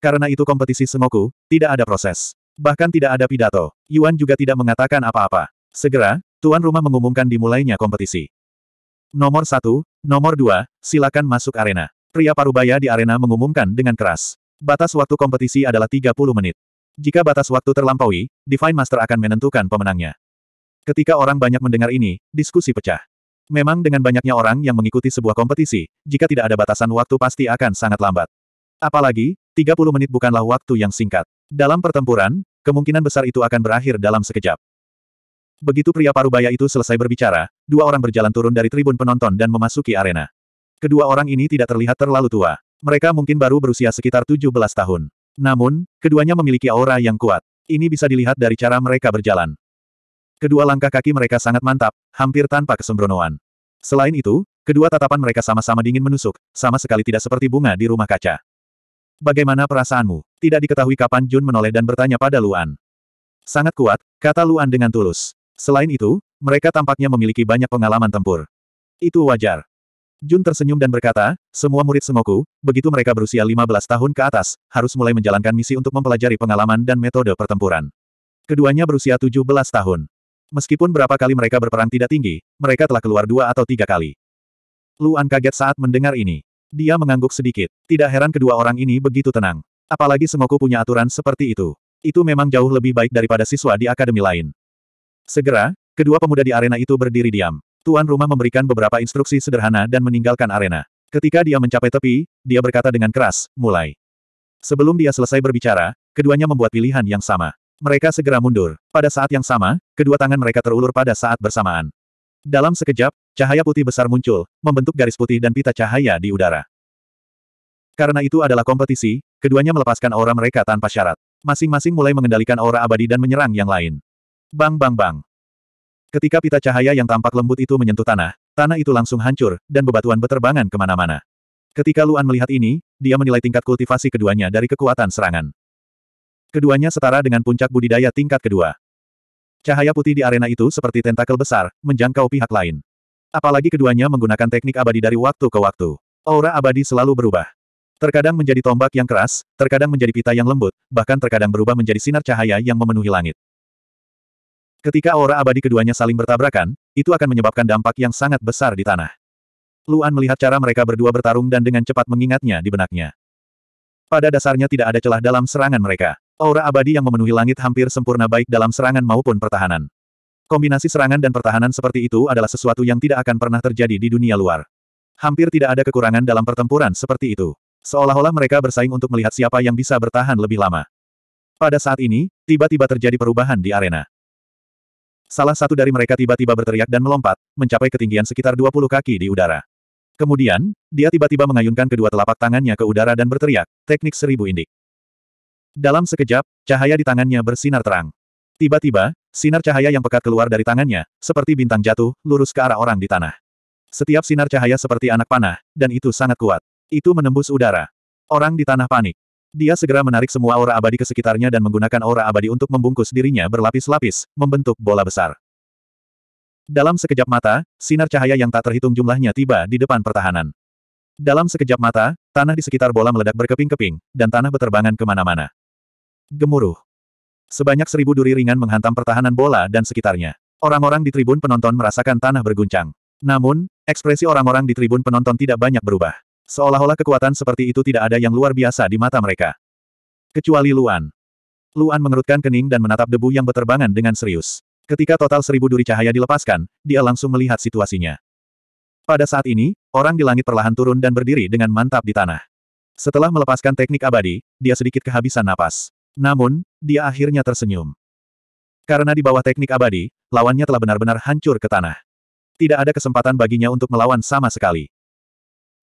Karena itu kompetisi semoku tidak ada proses. Bahkan tidak ada pidato. Yuan juga tidak mengatakan apa-apa. Segera, tuan rumah mengumumkan dimulainya kompetisi. Nomor satu, nomor dua, silakan masuk arena. Pria parubaya di arena mengumumkan dengan keras. Batas waktu kompetisi adalah 30 menit. Jika batas waktu terlampaui, Divine Master akan menentukan pemenangnya. Ketika orang banyak mendengar ini, diskusi pecah. Memang dengan banyaknya orang yang mengikuti sebuah kompetisi, jika tidak ada batasan waktu pasti akan sangat lambat. Apalagi, 30 menit bukanlah waktu yang singkat. Dalam pertempuran, kemungkinan besar itu akan berakhir dalam sekejap. Begitu pria parubaya itu selesai berbicara, dua orang berjalan turun dari tribun penonton dan memasuki arena. Kedua orang ini tidak terlihat terlalu tua. Mereka mungkin baru berusia sekitar 17 tahun. Namun, keduanya memiliki aura yang kuat. Ini bisa dilihat dari cara mereka berjalan. Kedua langkah kaki mereka sangat mantap, hampir tanpa kesembronoan. Selain itu, kedua tatapan mereka sama-sama dingin menusuk, sama sekali tidak seperti bunga di rumah kaca. Bagaimana perasaanmu? Tidak diketahui kapan Jun menoleh dan bertanya pada Luan. Sangat kuat, kata Luan dengan tulus. Selain itu, mereka tampaknya memiliki banyak pengalaman tempur. Itu wajar. Jun tersenyum dan berkata, semua murid Sengoku, begitu mereka berusia 15 tahun ke atas, harus mulai menjalankan misi untuk mempelajari pengalaman dan metode pertempuran. Keduanya berusia 17 tahun. Meskipun berapa kali mereka berperang tidak tinggi, mereka telah keluar dua atau tiga kali. Luan kaget saat mendengar ini. Dia mengangguk sedikit. Tidak heran kedua orang ini begitu tenang. Apalagi Sengoku punya aturan seperti itu. Itu memang jauh lebih baik daripada siswa di akademi lain. Segera, kedua pemuda di arena itu berdiri diam. Tuan rumah memberikan beberapa instruksi sederhana dan meninggalkan arena. Ketika dia mencapai tepi, dia berkata dengan keras, mulai. Sebelum dia selesai berbicara, keduanya membuat pilihan yang sama. Mereka segera mundur. Pada saat yang sama, kedua tangan mereka terulur pada saat bersamaan. Dalam sekejap, cahaya putih besar muncul, membentuk garis putih dan pita cahaya di udara. Karena itu adalah kompetisi, keduanya melepaskan aura mereka tanpa syarat. Masing-masing mulai mengendalikan aura abadi dan menyerang yang lain. Bang bang bang. Ketika pita cahaya yang tampak lembut itu menyentuh tanah, tanah itu langsung hancur, dan bebatuan beterbangan kemana-mana. Ketika Luan melihat ini, dia menilai tingkat kultivasi keduanya dari kekuatan serangan. Keduanya setara dengan puncak budidaya tingkat kedua. Cahaya putih di arena itu seperti tentakel besar, menjangkau pihak lain. Apalagi keduanya menggunakan teknik abadi dari waktu ke waktu. Aura abadi selalu berubah. Terkadang menjadi tombak yang keras, terkadang menjadi pita yang lembut, bahkan terkadang berubah menjadi sinar cahaya yang memenuhi langit. Ketika aura abadi keduanya saling bertabrakan, itu akan menyebabkan dampak yang sangat besar di tanah. Luan melihat cara mereka berdua bertarung dan dengan cepat mengingatnya di benaknya. Pada dasarnya tidak ada celah dalam serangan mereka. Aura abadi yang memenuhi langit hampir sempurna baik dalam serangan maupun pertahanan. Kombinasi serangan dan pertahanan seperti itu adalah sesuatu yang tidak akan pernah terjadi di dunia luar. Hampir tidak ada kekurangan dalam pertempuran seperti itu. Seolah-olah mereka bersaing untuk melihat siapa yang bisa bertahan lebih lama. Pada saat ini, tiba-tiba terjadi perubahan di arena. Salah satu dari mereka tiba-tiba berteriak dan melompat, mencapai ketinggian sekitar 20 kaki di udara. Kemudian, dia tiba-tiba mengayunkan kedua telapak tangannya ke udara dan berteriak, teknik seribu indik. Dalam sekejap, cahaya di tangannya bersinar terang. Tiba-tiba, sinar cahaya yang pekat keluar dari tangannya, seperti bintang jatuh, lurus ke arah orang di tanah. Setiap sinar cahaya seperti anak panah, dan itu sangat kuat. Itu menembus udara. Orang di tanah panik. Dia segera menarik semua aura abadi ke sekitarnya dan menggunakan aura abadi untuk membungkus dirinya berlapis-lapis, membentuk bola besar. Dalam sekejap mata, sinar cahaya yang tak terhitung jumlahnya tiba di depan pertahanan. Dalam sekejap mata, tanah di sekitar bola meledak berkeping-keping, dan tanah beterbangan kemana-mana. Gemuruh. Sebanyak seribu duri ringan menghantam pertahanan bola dan sekitarnya. Orang-orang di tribun penonton merasakan tanah berguncang. Namun, ekspresi orang-orang di tribun penonton tidak banyak berubah. Seolah-olah kekuatan seperti itu tidak ada yang luar biasa di mata mereka. Kecuali Luan. Luan mengerutkan kening dan menatap debu yang berterbangan dengan serius. Ketika total seribu duri cahaya dilepaskan, dia langsung melihat situasinya. Pada saat ini, orang di langit perlahan turun dan berdiri dengan mantap di tanah. Setelah melepaskan teknik abadi, dia sedikit kehabisan napas. Namun, dia akhirnya tersenyum. Karena di bawah teknik abadi, lawannya telah benar-benar hancur ke tanah. Tidak ada kesempatan baginya untuk melawan sama sekali.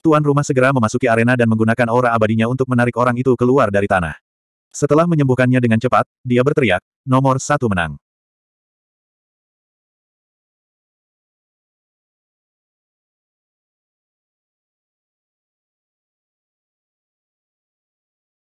Tuan rumah segera memasuki arena dan menggunakan aura abadinya untuk menarik orang itu keluar dari tanah. Setelah menyembuhkannya dengan cepat, dia berteriak, nomor satu menang.